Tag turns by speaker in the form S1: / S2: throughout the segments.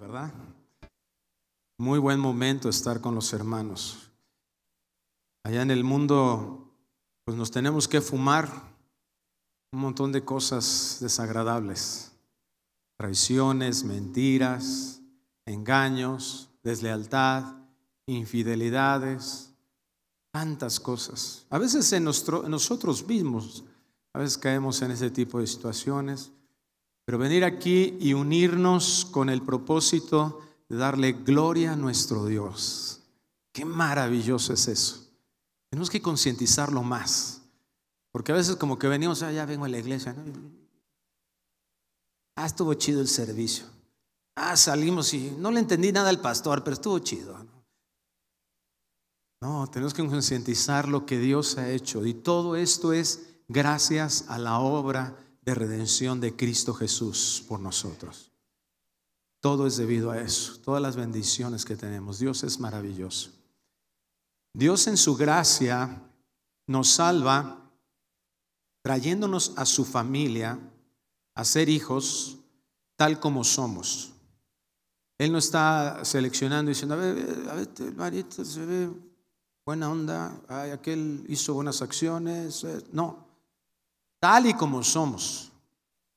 S1: ¿verdad? Muy buen momento estar con los hermanos. Allá en el mundo, pues nos tenemos que fumar un montón de cosas desagradables, traiciones, mentiras, engaños, deslealtad, infidelidades, tantas cosas. A veces en, nosotros mismos, a veces caemos en ese tipo de situaciones pero venir aquí y unirnos con el propósito de darle gloria a nuestro Dios. Qué maravilloso es eso. Tenemos que concientizarlo más. Porque a veces como que venimos, ah, ya vengo a la iglesia. Ah, estuvo chido el servicio. Ah, salimos y no le entendí nada al pastor, pero estuvo chido. No, no tenemos que concientizar lo que Dios ha hecho. Y todo esto es gracias a la obra de redención de Cristo Jesús por nosotros. Todo es debido a eso, todas las bendiciones que tenemos. Dios es maravilloso. Dios en su gracia nos salva trayéndonos a su familia, a ser hijos tal como somos. Él no está seleccionando diciendo, a ver, a ver, el se ve buena onda, Ay, aquel hizo buenas acciones. Eh". No, tal y como somos.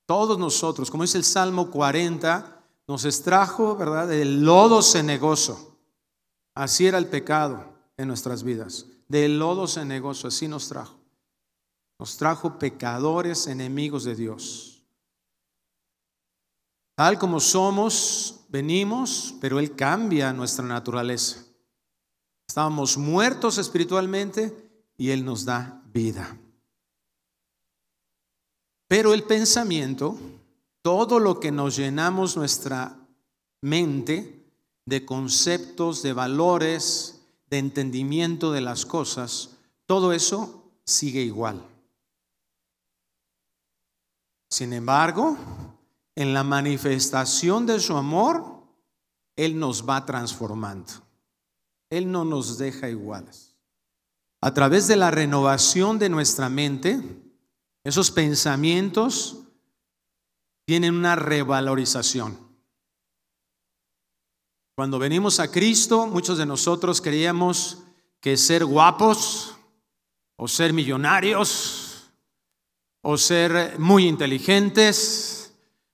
S1: Todos nosotros, como dice el Salmo 40, nos extrajo, ¿verdad?, del lodo negocio. Así era el pecado en nuestras vidas. Del lodo cenegoso, así nos trajo. Nos trajo pecadores, enemigos de Dios. Tal como somos, venimos, pero Él cambia nuestra naturaleza. Estábamos muertos espiritualmente y Él nos da vida. Pero el pensamiento, todo lo que nos llenamos nuestra mente de conceptos, de valores, de entendimiento de las cosas, todo eso sigue igual. Sin embargo, en la manifestación de su amor, Él nos va transformando. Él no nos deja iguales. A través de la renovación de nuestra mente, esos pensamientos tienen una revalorización. Cuando venimos a Cristo, muchos de nosotros creíamos que ser guapos o ser millonarios o ser muy inteligentes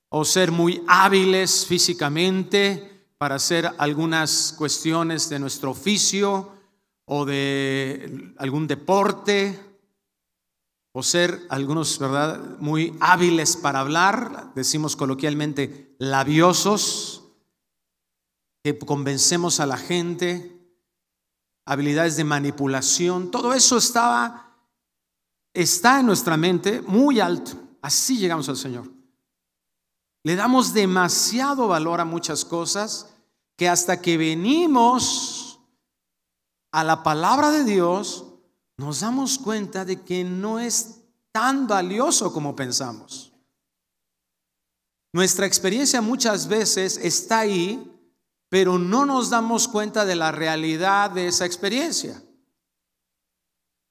S1: o ser muy hábiles físicamente para hacer algunas cuestiones de nuestro oficio o de algún deporte o ser algunos, ¿verdad?, muy hábiles para hablar, decimos coloquialmente labiosos, que convencemos a la gente, habilidades de manipulación, todo eso estaba, está en nuestra mente muy alto. Así llegamos al Señor. Le damos demasiado valor a muchas cosas que hasta que venimos a la palabra de Dios, nos damos cuenta de que no es tan valioso como pensamos. Nuestra experiencia muchas veces está ahí, pero no nos damos cuenta de la realidad de esa experiencia.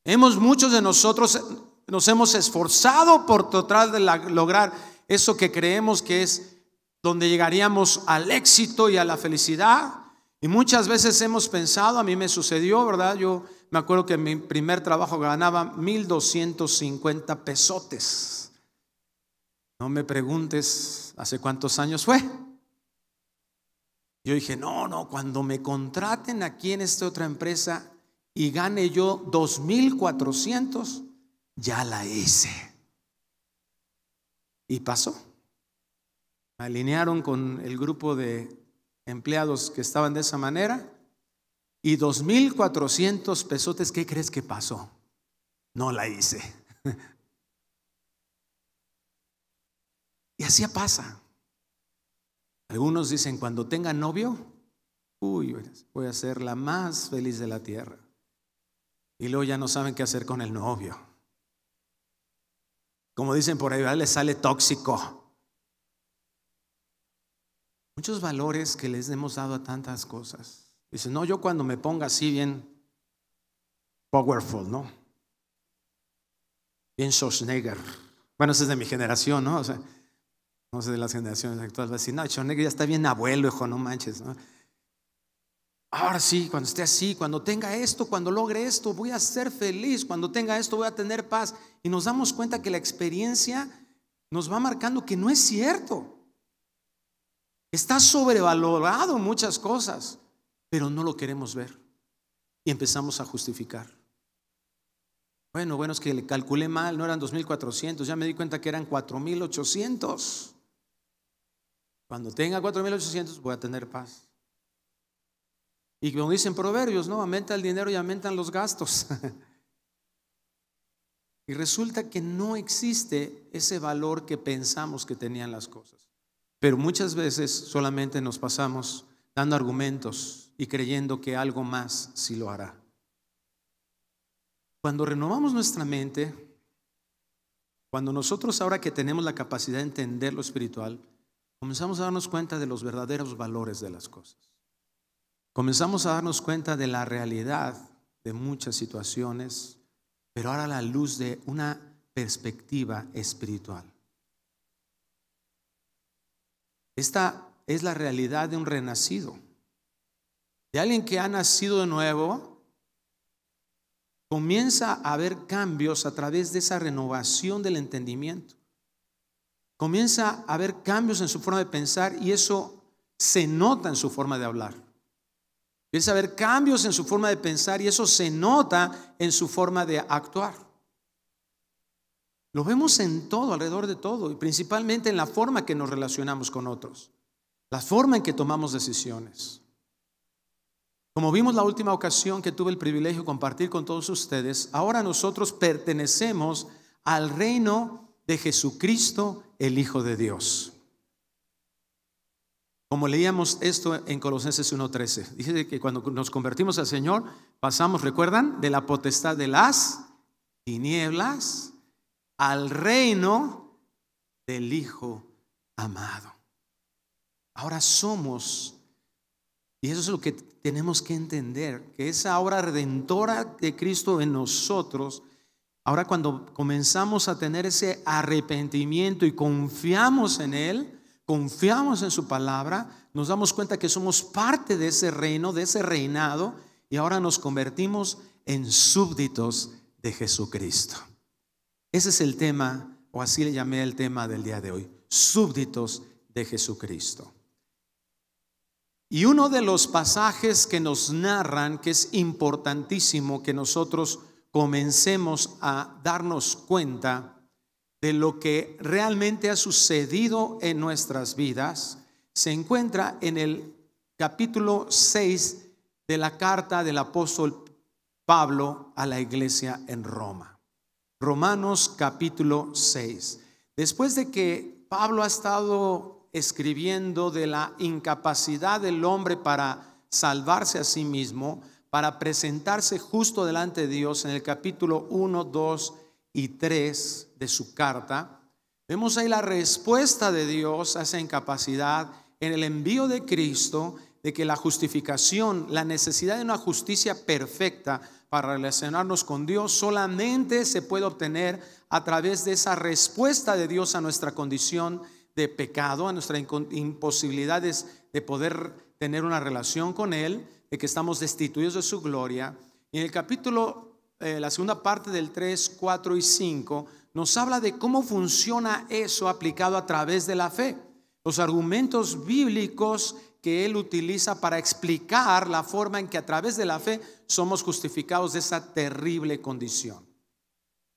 S1: Hemos muchos de nosotros nos hemos esforzado por total de lograr eso que creemos que es donde llegaríamos al éxito y a la felicidad. Y muchas veces hemos pensado, a mí me sucedió, ¿verdad? Yo me acuerdo que en mi primer trabajo ganaba 1.250 pesotes. No me preguntes hace cuántos años fue. Yo dije, no, no, cuando me contraten aquí en esta otra empresa y gane yo 2.400, ya la hice. Y pasó. Me alinearon con el grupo de empleados que estaban de esa manera y 2.400 pesotes, ¿qué crees que pasó? No la hice. Y así pasa. Algunos dicen, cuando tenga novio, uy, voy a ser la más feliz de la tierra. Y luego ya no saben qué hacer con el novio. Como dicen por ahí, le sale tóxico. Muchos valores que les hemos dado a tantas cosas. Dice, no, yo cuando me ponga así bien powerful, ¿no? Bien Schwarzenegger. Bueno, ese es de mi generación, ¿no? no sé de las generaciones actuales. Va a decir, no, Schwarzenegger ya está bien abuelo, hijo, no manches, ¿no? Ahora sí, cuando esté así, cuando tenga esto, cuando logre esto, voy a ser feliz, cuando tenga esto voy a tener paz. Y nos damos cuenta que la experiencia nos va marcando que no es cierto. Está sobrevalorado muchas cosas pero no lo queremos ver. Y empezamos a justificar. Bueno, bueno, es que le calculé mal, no eran 2.400, ya me di cuenta que eran 4.800. Cuando tenga 4.800 voy a tener paz. Y como dicen proverbios, ¿no? Aumenta el dinero y aumentan los gastos. y resulta que no existe ese valor que pensamos que tenían las cosas. Pero muchas veces solamente nos pasamos dando argumentos y creyendo que algo más sí lo hará. Cuando renovamos nuestra mente, cuando nosotros ahora que tenemos la capacidad de entender lo espiritual, comenzamos a darnos cuenta de los verdaderos valores de las cosas. Comenzamos a darnos cuenta de la realidad de muchas situaciones, pero ahora a la luz de una perspectiva espiritual. Esta es la realidad de un renacido alguien que ha nacido de nuevo, comienza a haber cambios a través de esa renovación del entendimiento. Comienza a haber cambios en su forma de pensar y eso se nota en su forma de hablar. comienza a haber cambios en su forma de pensar y eso se nota en su forma de actuar. Lo vemos en todo, alrededor de todo, y principalmente en la forma que nos relacionamos con otros, la forma en que tomamos decisiones. Como vimos la última ocasión que tuve el privilegio de compartir con todos ustedes, ahora nosotros pertenecemos al reino de Jesucristo, el Hijo de Dios. Como leíamos esto en Colosenses 1.13, dice que cuando nos convertimos al Señor, pasamos, recuerdan, de la potestad de las tinieblas al reino del Hijo amado. Ahora somos, y eso es lo que tenemos que entender que esa obra redentora de Cristo en nosotros, ahora cuando comenzamos a tener ese arrepentimiento y confiamos en Él, confiamos en su palabra, nos damos cuenta que somos parte de ese reino, de ese reinado, y ahora nos convertimos en súbditos de Jesucristo. Ese es el tema, o así le llamé el tema del día de hoy, súbditos de Jesucristo. Y uno de los pasajes que nos narran, que es importantísimo que nosotros comencemos a darnos cuenta de lo que realmente ha sucedido en nuestras vidas, se encuentra en el capítulo 6 de la carta del apóstol Pablo a la iglesia en Roma. Romanos capítulo 6. Después de que Pablo ha estado escribiendo de la incapacidad del hombre para salvarse a sí mismo, para presentarse justo delante de Dios en el capítulo 1, 2 y 3 de su carta, vemos ahí la respuesta de Dios a esa incapacidad en el envío de Cristo, de que la justificación, la necesidad de una justicia perfecta para relacionarnos con Dios, solamente se puede obtener a través de esa respuesta de Dios a nuestra condición de pecado, a nuestra imposibilidades de poder tener una relación con Él, de que estamos destituidos de su gloria. Y en el capítulo, eh, la segunda parte del 3, 4 y 5, nos habla de cómo funciona eso aplicado a través de la fe. Los argumentos bíblicos que él utiliza para explicar la forma en que a través de la fe somos justificados de esa terrible condición.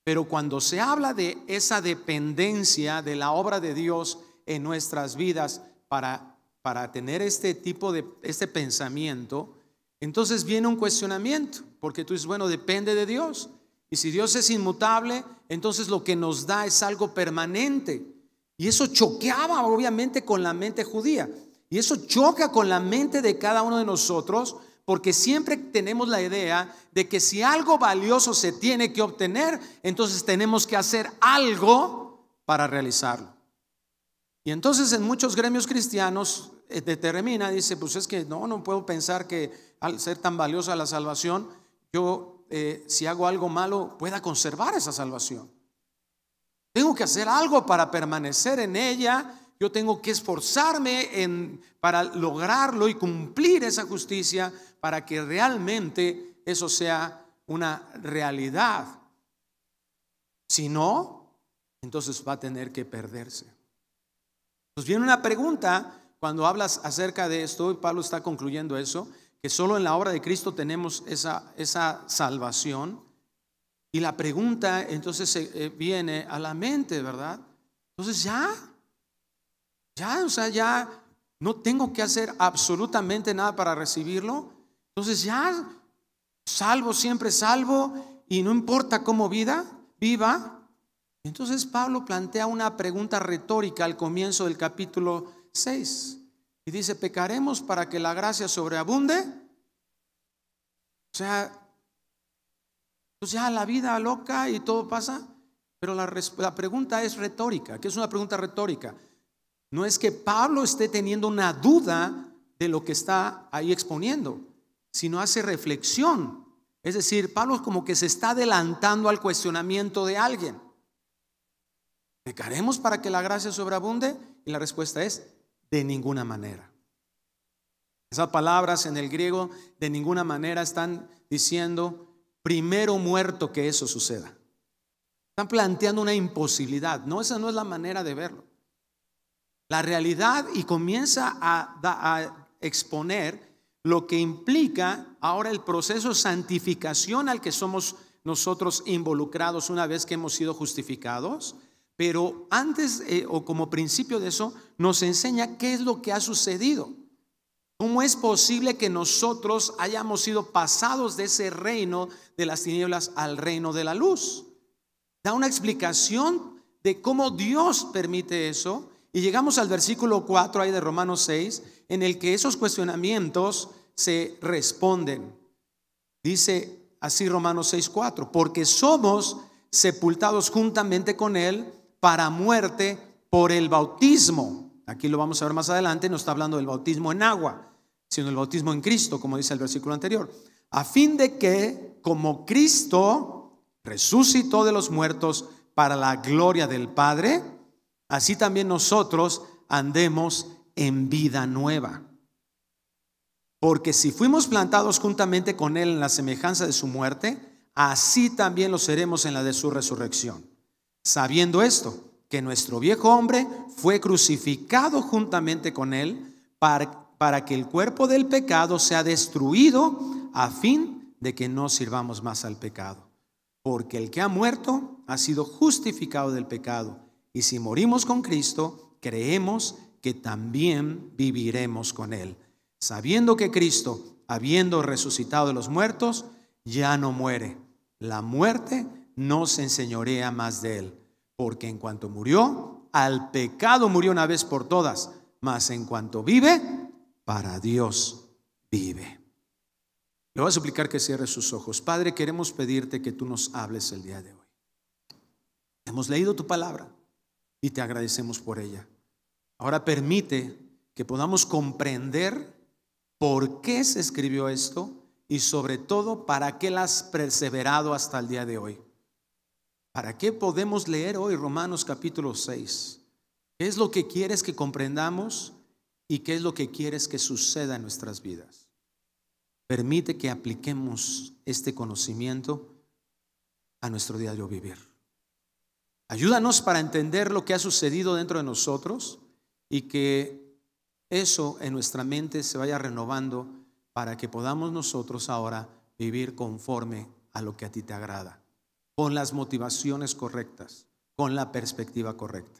S1: Pero cuando se habla de esa dependencia de la obra de Dios en nuestras vidas para, para tener este tipo de este pensamiento, entonces viene un cuestionamiento, porque tú dices, bueno, depende de Dios. Y si Dios es inmutable, entonces lo que nos da es algo permanente. Y eso choqueaba obviamente con la mente judía. Y eso choca con la mente de cada uno de nosotros, porque siempre tenemos la idea de que si algo valioso se tiene que obtener, entonces tenemos que hacer algo para realizarlo. Y entonces en muchos gremios cristianos eh, determina, dice, pues es que no, no puedo pensar que al ser tan valiosa la salvación, yo eh, si hago algo malo pueda conservar esa salvación. Tengo que hacer algo para permanecer en ella, yo tengo que esforzarme en, para lograrlo y cumplir esa justicia para que realmente eso sea una realidad. Si no, entonces va a tener que perderse viene una pregunta cuando hablas acerca de esto, y Pablo está concluyendo eso, que solo en la obra de Cristo tenemos esa, esa salvación. Y la pregunta entonces eh, viene a la mente, ¿verdad? Entonces ya, ya, o sea, ya no tengo que hacer absolutamente nada para recibirlo. Entonces ya, salvo, siempre salvo, y no importa cómo vida, viva, entonces Pablo plantea una pregunta retórica al comienzo del capítulo 6 y dice, ¿pecaremos para que la gracia sobreabunde? O sea, entonces pues ya la vida loca y todo pasa, pero la, la pregunta es retórica, que es una pregunta retórica. No es que Pablo esté teniendo una duda de lo que está ahí exponiendo, sino hace reflexión. Es decir, Pablo como que se está adelantando al cuestionamiento de alguien. ¿Pecaremos para que la gracia sobreabunde? Y la respuesta es, de ninguna manera. Esas palabras en el griego, de ninguna manera, están diciendo, primero muerto que eso suceda. Están planteando una imposibilidad. No, esa no es la manera de verlo. La realidad y comienza a, exponer lo que implica ahora el proceso de santificación al que somos nosotros involucrados una vez que hemos sido justificados pero antes eh, o como principio de eso, nos enseña qué es lo que ha sucedido. ¿Cómo es posible que nosotros hayamos sido pasados de ese reino de las tinieblas al reino de la luz? Da una explicación de cómo Dios permite eso. Y llegamos al versículo 4 ahí de Romanos 6, en el que esos cuestionamientos se responden. Dice así Romanos 6, 4, porque somos sepultados juntamente con Él para muerte por el bautismo. Aquí lo vamos a ver más adelante, no está hablando del bautismo en agua, sino el bautismo en Cristo, como dice el versículo anterior. A fin de que, como Cristo resucitó de los muertos para la gloria del Padre, así también nosotros andemos en vida nueva. Porque si fuimos plantados juntamente con Él en la semejanza de su muerte, así también lo seremos en la de su resurrección. Sabiendo esto, que nuestro viejo hombre fue crucificado juntamente con él para, para que el cuerpo del pecado sea destruido a fin de que no sirvamos más al pecado. Porque el que ha muerto ha sido justificado del pecado. Y si morimos con Cristo, creemos que también viviremos con Él. Sabiendo que Cristo, habiendo resucitado de los muertos, ya no muere. La muerte no se enseñorea más de él, porque en cuanto murió, al pecado murió una vez por todas, mas en cuanto vive, para Dios vive. Le voy a suplicar que cierre sus ojos. Padre, queremos pedirte que tú nos hables el día de hoy. Hemos leído tu palabra y te agradecemos por ella. Ahora permite que podamos comprender por qué se escribió esto y sobre todo para qué la has perseverado hasta el día de hoy. ¿Para qué podemos leer hoy Romanos capítulo 6? ¿Qué es lo que quieres que comprendamos y qué es lo que quieres que suceda en nuestras vidas? Permite que apliquemos este conocimiento a nuestro diario vivir. Ayúdanos para entender lo que ha sucedido dentro de nosotros y que eso en nuestra mente se vaya renovando para que podamos nosotros ahora vivir conforme a lo que a ti te agrada con las motivaciones correctas, con la perspectiva correcta.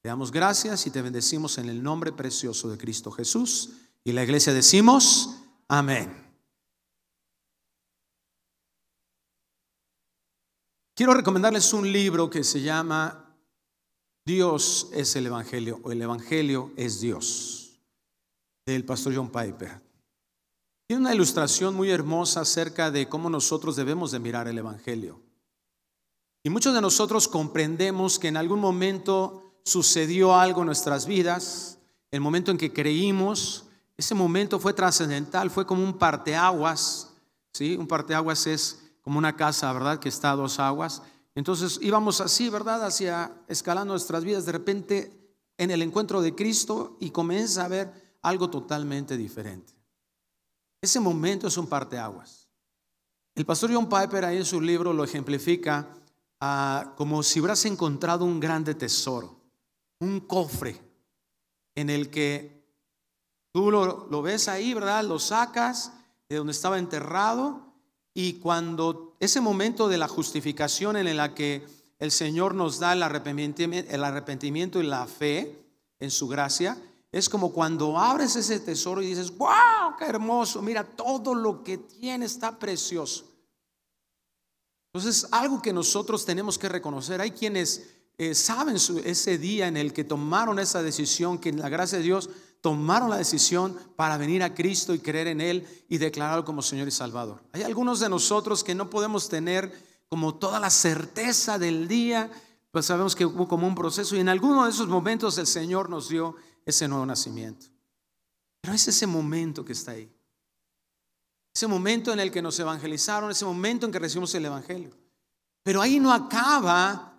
S1: Te damos gracias y te bendecimos en el nombre precioso de Cristo Jesús. Y la iglesia decimos, amén. Quiero recomendarles un libro que se llama Dios es el Evangelio o El Evangelio es Dios, del pastor John Piper. Tiene una ilustración muy hermosa acerca de cómo nosotros debemos de mirar el Evangelio. Y muchos de nosotros comprendemos que en algún momento sucedió algo en nuestras vidas, el momento en que creímos, ese momento fue trascendental, fue como un parteaguas, ¿sí? Un parteaguas es como una casa, ¿verdad? Que está a dos aguas. Entonces íbamos así, ¿verdad? Hacia escalando nuestras vidas, de repente en el encuentro de Cristo y comienza a ver algo totalmente diferente. Ese momento es un parteaguas. El pastor John Piper ahí en su libro lo ejemplifica Ah, como si hubieras encontrado un grande tesoro, un cofre en el que tú lo, ves ahí, ¿verdad? Lo sacas de donde estaba enterrado y cuando ese momento de la justificación en la que el Señor nos da el arrepentimiento, el arrepentimiento y la fe en su gracia, es como cuando abres ese tesoro y dices, wow, qué hermoso, mira, todo lo que tiene está precioso. Entonces, algo que nosotros tenemos que reconocer, hay quienes eh, saben ese día en el que tomaron esa decisión, que en la gracia de Dios tomaron la decisión para venir a Cristo y creer en Él y declararlo como Señor y Salvador. Hay algunos de nosotros que no podemos tener como toda la certeza del día, pues sabemos que hubo como un proceso y en alguno de esos momentos el Señor nos dio ese nuevo nacimiento. Pero es ese momento que está ahí ese momento en el que nos evangelizaron, ese momento en que recibimos el Evangelio. Pero ahí no acaba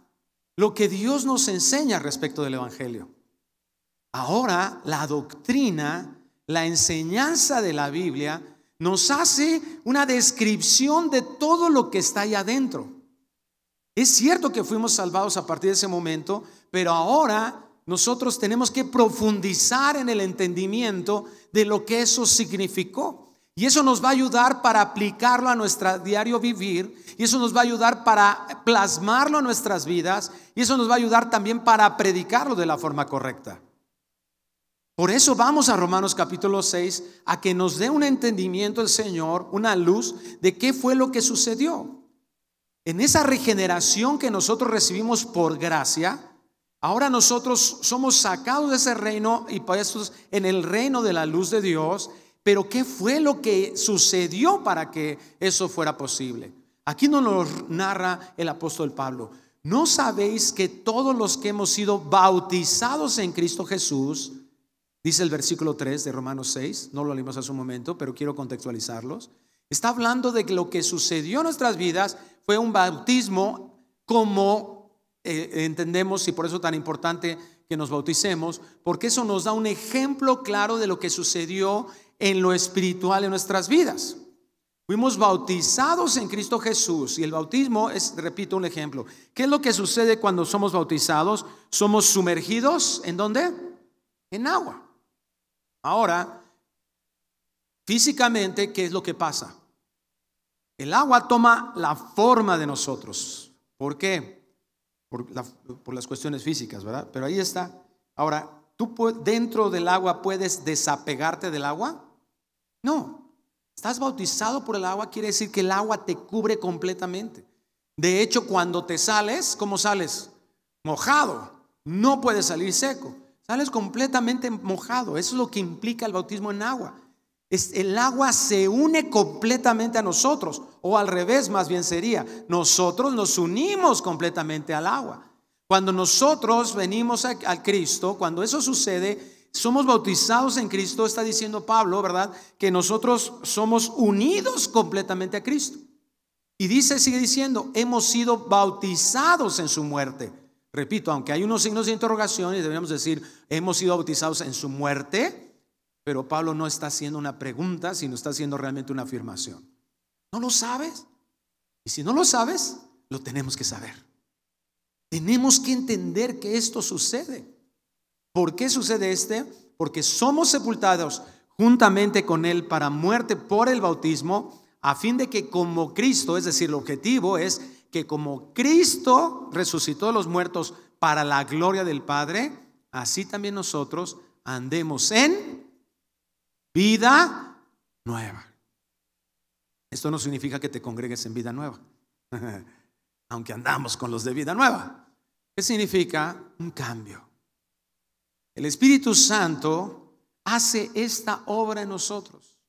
S1: lo que Dios nos enseña respecto del Evangelio. Ahora la doctrina, la enseñanza de la Biblia nos hace una descripción de todo lo que está ahí adentro. Es cierto que fuimos salvados a partir de ese momento, pero ahora nosotros tenemos que profundizar en el entendimiento de lo que eso significó. Y eso nos va a ayudar para aplicarlo a nuestro diario vivir, y eso nos va a ayudar para plasmarlo en nuestras vidas, y eso nos va a ayudar también para predicarlo de la forma correcta. Por eso vamos a Romanos capítulo 6, a que nos dé un entendimiento el Señor, una luz de qué fue lo que sucedió. En esa regeneración que nosotros recibimos por gracia, ahora nosotros somos sacados de ese reino y puestos en el reino de la luz de Dios pero ¿qué fue lo que sucedió para que eso fuera posible? Aquí nos lo narra el apóstol Pablo. ¿No sabéis que todos los que hemos sido bautizados en Cristo Jesús, dice el versículo 3 de Romanos 6, no lo leímos hace un momento, pero quiero contextualizarlos, está hablando de que lo que sucedió en nuestras vidas fue un bautismo como eh, entendemos y por eso tan importante que nos bauticemos, porque eso nos da un ejemplo claro de lo que sucedió en lo espiritual en nuestras vidas. Fuimos bautizados en Cristo Jesús y el bautismo es, repito, un ejemplo. ¿Qué es lo que sucede cuando somos bautizados? Somos sumergidos en dónde? En agua. Ahora, físicamente, ¿qué es lo que pasa? El agua toma la forma de nosotros. ¿Por qué? Por, por las cuestiones físicas, ¿verdad? Pero ahí está. Ahora, ¿tú dentro del agua puedes desapegarte del agua? No, estás bautizado por el agua, quiere decir que el agua te cubre completamente. De hecho, cuando te sales, ¿cómo sales? Mojado, no puedes salir seco, sales completamente mojado. Eso es lo que implica el bautismo en agua. el agua se une completamente a nosotros, o al revés más bien sería, nosotros nos unimos completamente al agua. Cuando nosotros venimos al Cristo, cuando eso sucede, somos bautizados en Cristo, está diciendo Pablo, ¿verdad? Que nosotros somos unidos completamente a Cristo. Y dice, sigue diciendo, hemos sido bautizados en su muerte. Repito, aunque hay unos signos de interrogación y deberíamos decir, hemos sido bautizados en su muerte, pero Pablo no está haciendo una pregunta, sino está haciendo realmente una afirmación. ¿No lo sabes? Y si no lo sabes, lo tenemos que saber. Tenemos que entender que esto sucede. ¿Por qué sucede este? Porque somos sepultados juntamente con Él para muerte por el bautismo, a fin de que como Cristo, es decir, el objetivo es que como Cristo resucitó de los muertos para la gloria del Padre, así también nosotros andemos en vida nueva. Esto no significa que te congregues en vida nueva, aunque andamos con los de vida nueva. ¿Qué significa? Un cambio. El Espíritu Santo hace esta obra en nosotros.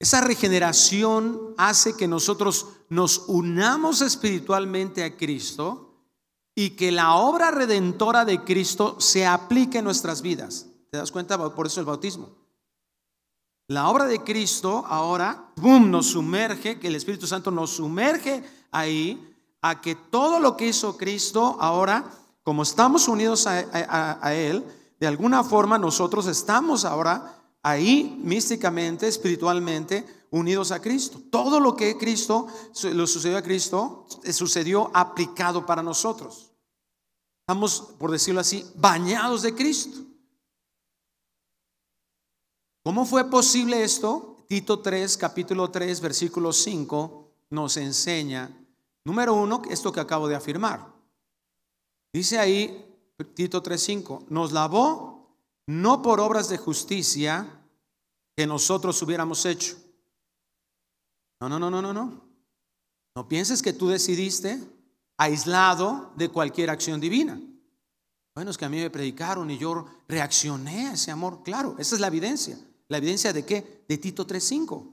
S1: Esa regeneración hace que nosotros nos unamos espiritualmente a Cristo y que la obra redentora de Cristo se aplique en nuestras vidas. ¿Te das cuenta? Por eso el bautismo. La obra de Cristo ahora, ¡boom!, nos sumerge, que el Espíritu Santo nos sumerge ahí, a que todo lo que hizo Cristo ahora, como estamos unidos a Él, de alguna forma nosotros estamos ahora ahí místicamente, espiritualmente, unidos a Cristo. Todo lo que Cristo, lo sucedió a Cristo, sucedió aplicado para nosotros. Estamos, por decirlo así, bañados de Cristo. ¿Cómo fue posible esto? Tito 3, capítulo 3, versículo 5 nos enseña, número uno, esto que acabo de afirmar. Dice ahí, Tito 3:5, nos lavó no por obras de justicia que nosotros hubiéramos hecho. No, no, no, no, no, no. No pienses que tú decidiste aislado de cualquier acción divina. Bueno, es que a mí me predicaron y yo reaccioné a ese amor. Claro, esa es la evidencia. ¿La evidencia de qué? De Tito 3:5.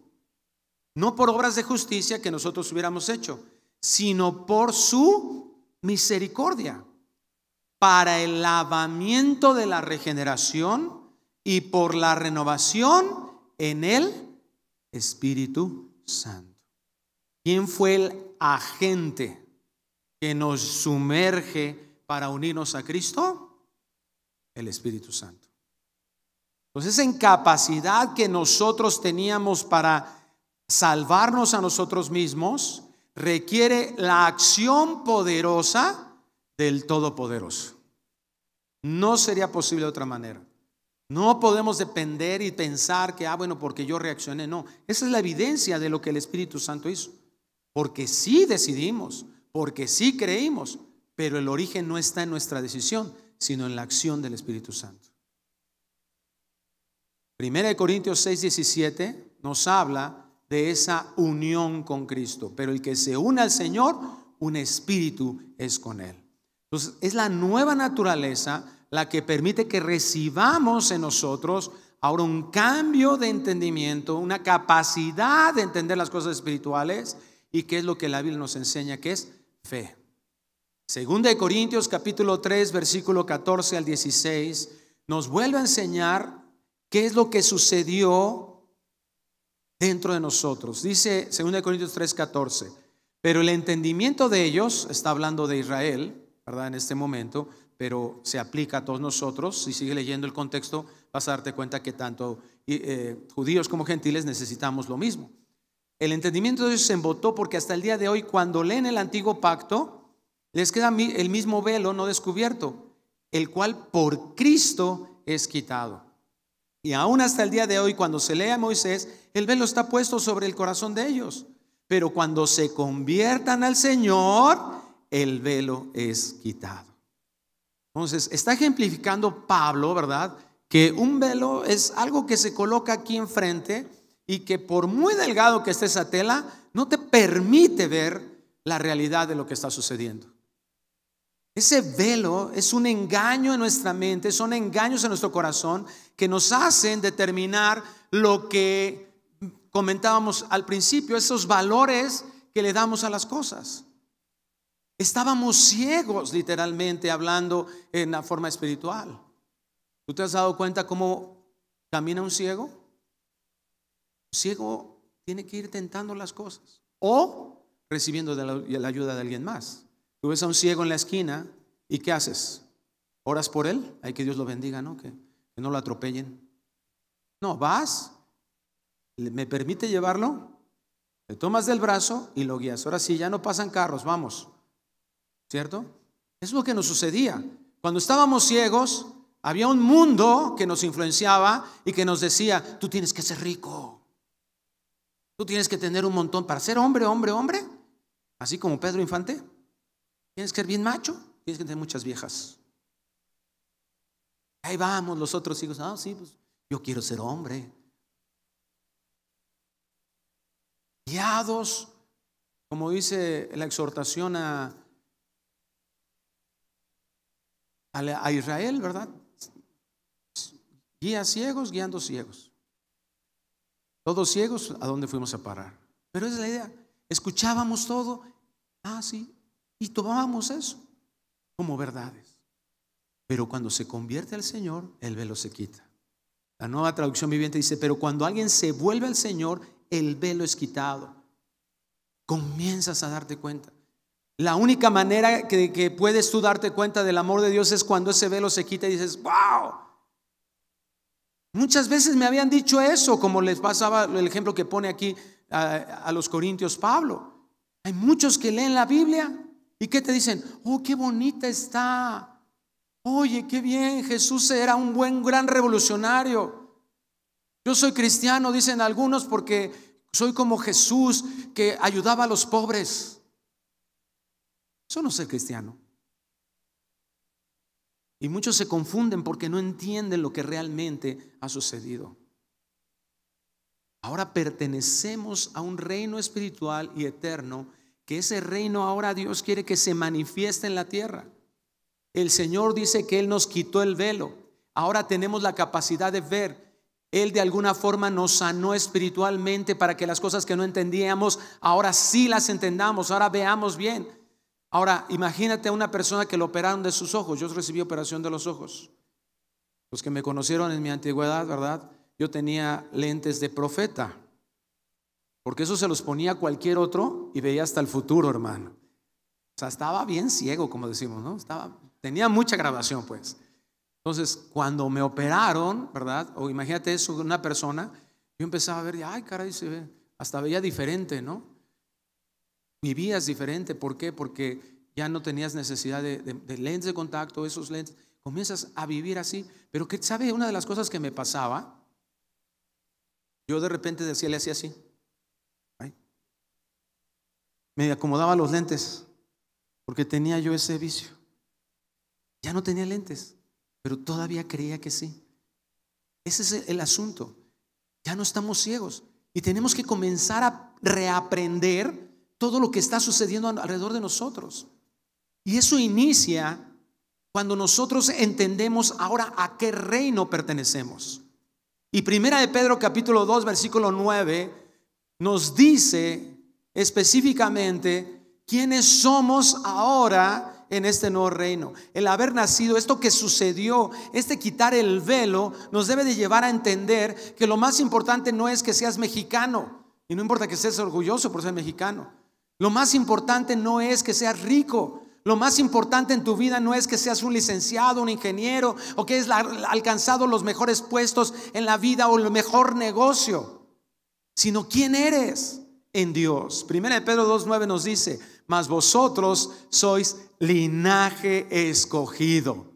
S1: No por obras de justicia que nosotros hubiéramos hecho, sino por su misericordia para el lavamiento de la regeneración y por la renovación en el Espíritu Santo. ¿Quién fue el agente que nos sumerge para unirnos a Cristo? El Espíritu Santo. Entonces, pues esa incapacidad que nosotros teníamos para salvarnos a nosotros mismos requiere la acción poderosa del Todopoderoso. No sería posible de otra manera. No podemos depender y pensar que, ah, bueno, porque yo reaccioné. No, esa es la evidencia de lo que el Espíritu Santo hizo. Porque sí decidimos, porque sí creímos, pero el origen no está en nuestra decisión, sino en la acción del Espíritu Santo. Primera de Corintios 6, 17 nos habla de esa unión con Cristo, pero el que se une al Señor, un espíritu es con él. Entonces, es la nueva naturaleza la que permite que recibamos en nosotros ahora un cambio de entendimiento, una capacidad de entender las cosas espirituales y qué es lo que la Biblia nos enseña, que es fe. Segunda de Corintios capítulo 3, versículo 14 al 16, nos vuelve a enseñar qué es lo que sucedió dentro de nosotros. Dice 2 Corintios 3, 14, pero el entendimiento de ellos, está hablando de Israel, en este momento, pero se aplica a todos nosotros. Si sigue leyendo el contexto, vas a darte cuenta que tanto eh, judíos como gentiles necesitamos lo mismo. El entendimiento de Dios se embotó porque hasta el día de hoy, cuando leen el antiguo pacto, les queda el mismo velo no descubierto, el cual por Cristo es quitado. Y aún hasta el día de hoy, cuando se lee a Moisés, el velo está puesto sobre el corazón de ellos. Pero cuando se conviertan al Señor, el velo es quitado. Entonces, está ejemplificando Pablo, ¿verdad? Que un velo es algo que se coloca aquí enfrente y que por muy delgado que esté esa tela, no te permite ver la realidad de lo que está sucediendo. Ese velo es un engaño en nuestra mente, son engaños en nuestro corazón que nos hacen determinar lo que comentábamos al principio, esos valores que le damos a las cosas. Estábamos ciegos, literalmente hablando en la forma espiritual. ¿Tú te has dado cuenta cómo camina un ciego? Un ciego tiene que ir tentando las cosas o recibiendo la, ayuda de alguien más. Tú ves a un ciego en la esquina y ¿qué haces? ¿Oras por él? Hay que Dios lo bendiga, ¿no? Que, que no lo atropellen. No, vas, me permite llevarlo, le tomas del brazo y lo guías. Ahora sí, ya no pasan carros, vamos. ¿Cierto? Es lo que nos sucedía. Cuando estábamos ciegos, había un mundo que nos influenciaba y que nos decía, tú tienes que ser rico. Tú tienes que tener un montón para ser hombre, hombre, hombre. Así como Pedro Infante. Tienes que ser bien macho. Tienes que tener muchas viejas. Ahí vamos los otros hijos. Ah, sí, pues yo quiero ser hombre. Guiados, como dice la exhortación a a Israel, ¿verdad? Guía ciegos, guiando ciegos. Todos ciegos, ¿a dónde fuimos a parar? Pero esa es la idea. Escuchábamos todo, ah, sí, y tomábamos eso como verdades. Pero cuando se convierte al Señor, el velo se quita. La nueva traducción viviente dice, pero cuando alguien se vuelve al Señor, el velo es quitado. Comienzas a darte cuenta. La única manera que, puedes tú darte cuenta del amor de Dios es cuando ese velo se quita y dices, wow. Muchas veces me habían dicho eso, como les pasaba el ejemplo que pone aquí a, a los corintios Pablo. Hay muchos que leen la Biblia y que te dicen, oh, qué bonita está. Oye, qué bien, Jesús era un buen, gran revolucionario. Yo soy cristiano, dicen algunos, porque soy como Jesús que ayudaba a los pobres. Eso no soy cristiano. Y muchos se confunden porque no entienden lo que realmente ha sucedido. Ahora pertenecemos a un reino espiritual y eterno, que ese reino ahora Dios quiere que se manifieste en la tierra. El Señor dice que Él nos quitó el velo. Ahora tenemos la capacidad de ver. Él de alguna forma nos sanó espiritualmente para que las cosas que no entendíamos, ahora sí las entendamos, ahora veamos bien. Ahora, imagínate a una persona que lo operaron de sus ojos. Yo recibí operación de los ojos. Los que me conocieron en mi antigüedad, ¿verdad? Yo tenía lentes de profeta. Porque eso se los ponía cualquier otro y veía hasta el futuro, hermano. O sea, estaba bien ciego, como decimos, ¿no? Estaba, tenía mucha grabación, pues. Entonces, cuando me operaron, ¿verdad? O imagínate eso de una persona, yo empezaba a ver, ay, caray, se ve, hasta veía diferente, ¿no? es diferente, ¿por qué? Porque ya no tenías necesidad de, lentes de contacto, esos lentes. Comienzas a vivir así. Pero que, ¿sabe? Una de las cosas que me pasaba, yo de repente decía, le hacía así. Me acomodaba los lentes, porque tenía yo ese vicio. Ya no tenía lentes, pero todavía creía que sí. Ese es el asunto. Ya no estamos ciegos y tenemos que comenzar a reaprender todo lo que está sucediendo alrededor de nosotros. Y eso inicia cuando nosotros entendemos ahora a qué reino pertenecemos. Y primera de Pedro capítulo 2 versículo 9 nos dice específicamente quiénes somos ahora en este nuevo reino. El haber nacido, esto que sucedió, este quitar el velo, nos debe de llevar a entender que lo más importante no es que seas mexicano, y no importa que seas orgulloso por ser mexicano, lo más importante no es que seas rico. Lo más importante en tu vida no es que seas un licenciado, un ingeniero o que hayas alcanzado los mejores puestos en la vida o el mejor negocio, sino quién eres en Dios. Primera de Pedro 2.9 nos dice, mas vosotros sois linaje escogido,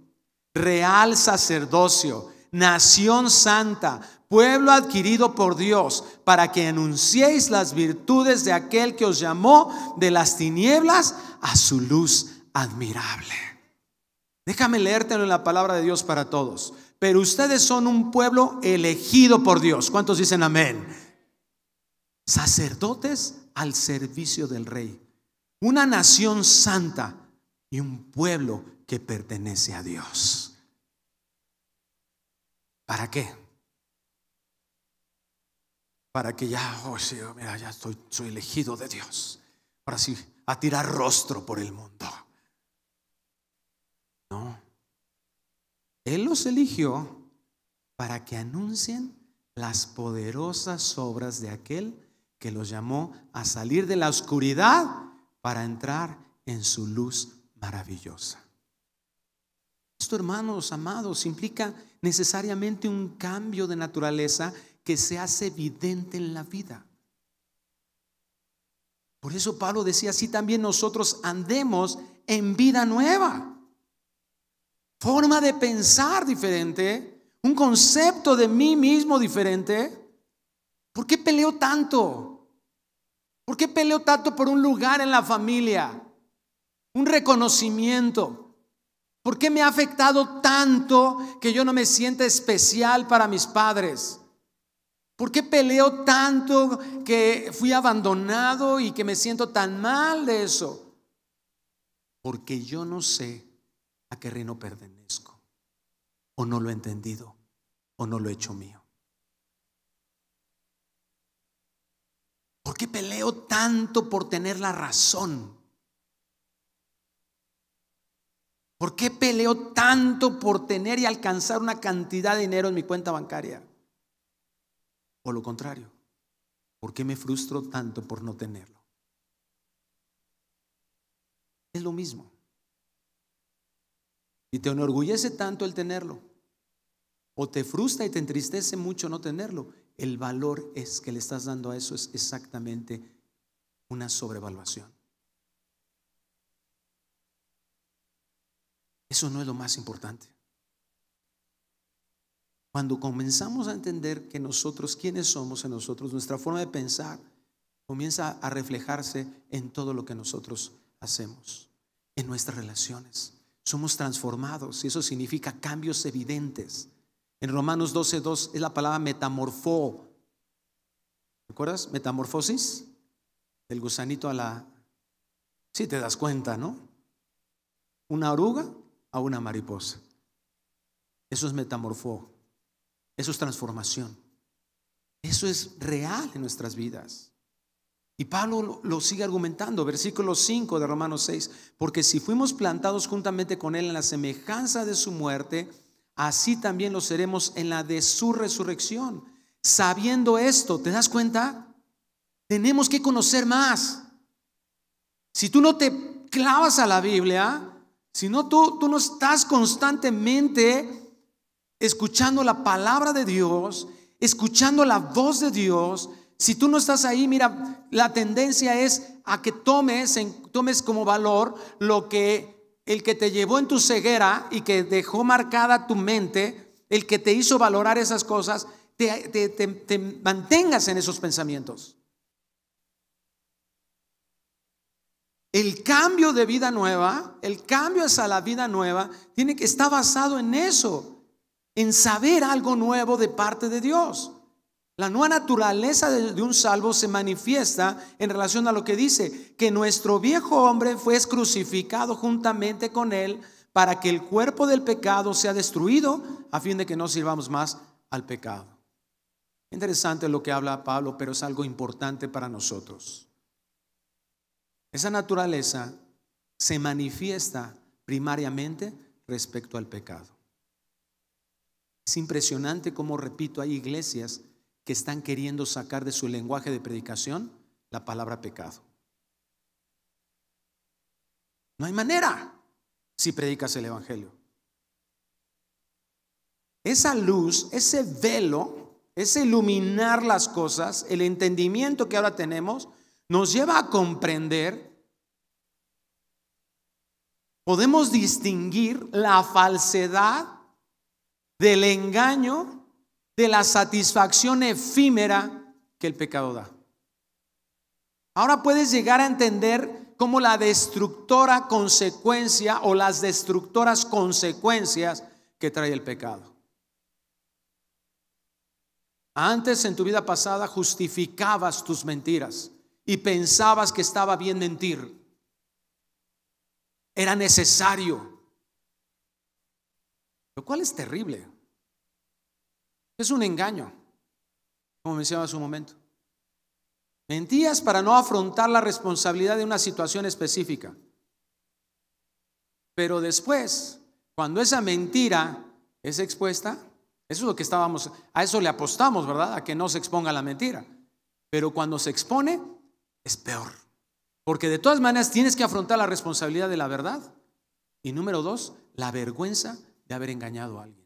S1: real sacerdocio, nación santa pueblo adquirido por Dios, para que anunciéis las virtudes de aquel que os llamó de las tinieblas a su luz admirable. Déjame leértelo en la palabra de Dios para todos. Pero ustedes son un pueblo elegido por Dios. ¿Cuántos dicen amén? Sacerdotes al servicio del rey. Una nación santa y un pueblo que pertenece a Dios. ¿Para qué? para que ya, oh, sí, oh, mira, ya soy, soy elegido de Dios, para así, a tirar rostro por el mundo. No. Él los eligió para que anuncien las poderosas obras de aquel que los llamó a salir de la oscuridad para entrar en su luz maravillosa. Esto, hermanos, amados, implica necesariamente un cambio de naturaleza que se hace evidente en la vida. Por eso Pablo decía, así también nosotros andemos en vida nueva. Forma de pensar diferente, un concepto de mí mismo diferente. ¿Por qué peleo tanto? ¿Por qué peleo tanto por un lugar en la familia? Un reconocimiento. ¿Por qué me ha afectado tanto que yo no me sienta especial para mis padres? ¿Por qué peleo tanto que fui abandonado y que me siento tan mal de eso? Porque yo no sé a qué reino pertenezco, o no lo he entendido, o no lo he hecho mío. ¿Por qué peleo tanto por tener la razón? ¿Por qué peleo tanto por tener y alcanzar una cantidad de dinero en mi cuenta bancaria? O lo contrario, ¿por qué me frustro tanto por no tenerlo? Es lo mismo. Y te enorgullece tanto el tenerlo. O te frustra y te entristece mucho no tenerlo. El valor es que le estás dando a eso es exactamente una sobrevaluación. Eso no es lo más importante. Cuando comenzamos a entender que nosotros quiénes somos en nosotros, nuestra forma de pensar comienza a reflejarse en todo lo que nosotros hacemos, en nuestras relaciones. Somos transformados y eso significa cambios evidentes. En Romanos 12:2 es la palabra metamorfó. ¿Recuerdas? Metamorfosis del gusanito a la Sí te das cuenta, ¿no? Una oruga a una mariposa. Eso es metamorfó. Eso es transformación. Eso es real en nuestras vidas. Y Pablo lo, sigue argumentando, versículo 5 de Romanos 6, porque si fuimos plantados juntamente con Él en la semejanza de su muerte, así también lo seremos en la de su resurrección. Sabiendo esto, ¿te das cuenta? Tenemos que conocer más. Si tú no te clavas a la Biblia, si no tú, tú no estás constantemente escuchando la palabra de Dios, escuchando la voz de Dios. Si tú no estás ahí, mira, la tendencia es a que tomes, tomes como valor lo que el que te llevó en tu ceguera y que dejó marcada tu mente, el que te hizo valorar esas cosas, te, te mantengas en esos pensamientos. El cambio de vida nueva, el cambio hacia la vida nueva, tiene que estar basado en eso en saber algo nuevo de parte de Dios. La nueva naturaleza de, un salvo se manifiesta en relación a lo que dice, que nuestro viejo hombre fue crucificado juntamente con él para que el cuerpo del pecado sea destruido a fin de que no sirvamos más al pecado. Interesante lo que habla Pablo, pero es algo importante para nosotros. Esa naturaleza se manifiesta primariamente respecto al pecado. Es impresionante cómo, repito, hay iglesias que están queriendo sacar de su lenguaje de predicación la palabra pecado. No hay manera si predicas el Evangelio. Esa luz, ese velo, ese iluminar las cosas, el entendimiento que ahora tenemos, nos lleva a comprender, podemos distinguir la falsedad del engaño, de la satisfacción efímera que el pecado da. Ahora puedes llegar a entender cómo la destructora consecuencia o las destructoras consecuencias que trae el pecado. Antes en tu vida pasada justificabas tus mentiras y pensabas que estaba bien mentir. Era necesario lo cual es terrible. Es un engaño, como mencionaba hace un momento. Mentías para no afrontar la responsabilidad de una situación específica. Pero después, cuando esa mentira es expuesta, eso es lo que estábamos, a eso le apostamos, ¿verdad? A que no se exponga la mentira. Pero cuando se expone, es peor. Porque de todas maneras tienes que afrontar la responsabilidad de la verdad. Y número dos, la vergüenza de haber engañado a alguien.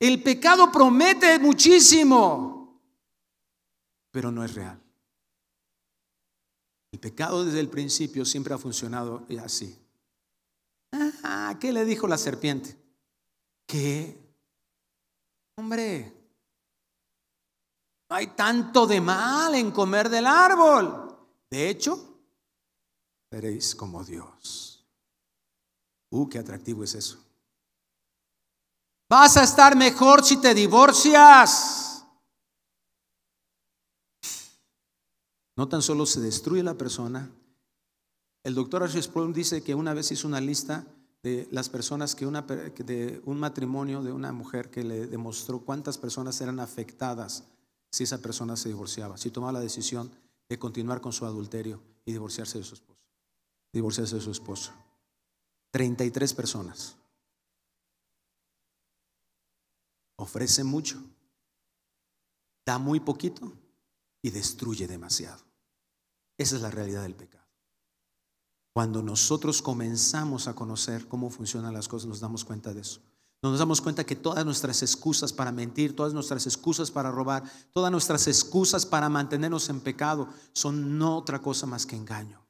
S1: El pecado promete muchísimo, pero no es real. El pecado desde el principio siempre ha funcionado así. ¿Qué le dijo la serpiente? ¿Qué? Hombre, no hay tanto de mal en comer del árbol. De hecho, seréis como Dios. Uh, qué atractivo es eso. Vas a estar mejor si te divorcias. No tan solo se destruye la persona. El doctor Sproul dice que una vez hizo una lista de las personas que una, de un matrimonio de una mujer que le demostró cuántas personas eran afectadas si esa persona se divorciaba, si tomaba la decisión de continuar con su adulterio y divorciarse de su esposo. Divorciarse de su esposo. 33 personas. Ofrece mucho, da muy poquito y destruye demasiado. Esa es la realidad del pecado. Cuando nosotros comenzamos a conocer cómo funcionan las cosas, nos damos cuenta de eso. Nos damos cuenta que todas nuestras excusas para mentir, todas nuestras excusas para robar, todas nuestras excusas para mantenernos en pecado son no otra cosa más que engaño.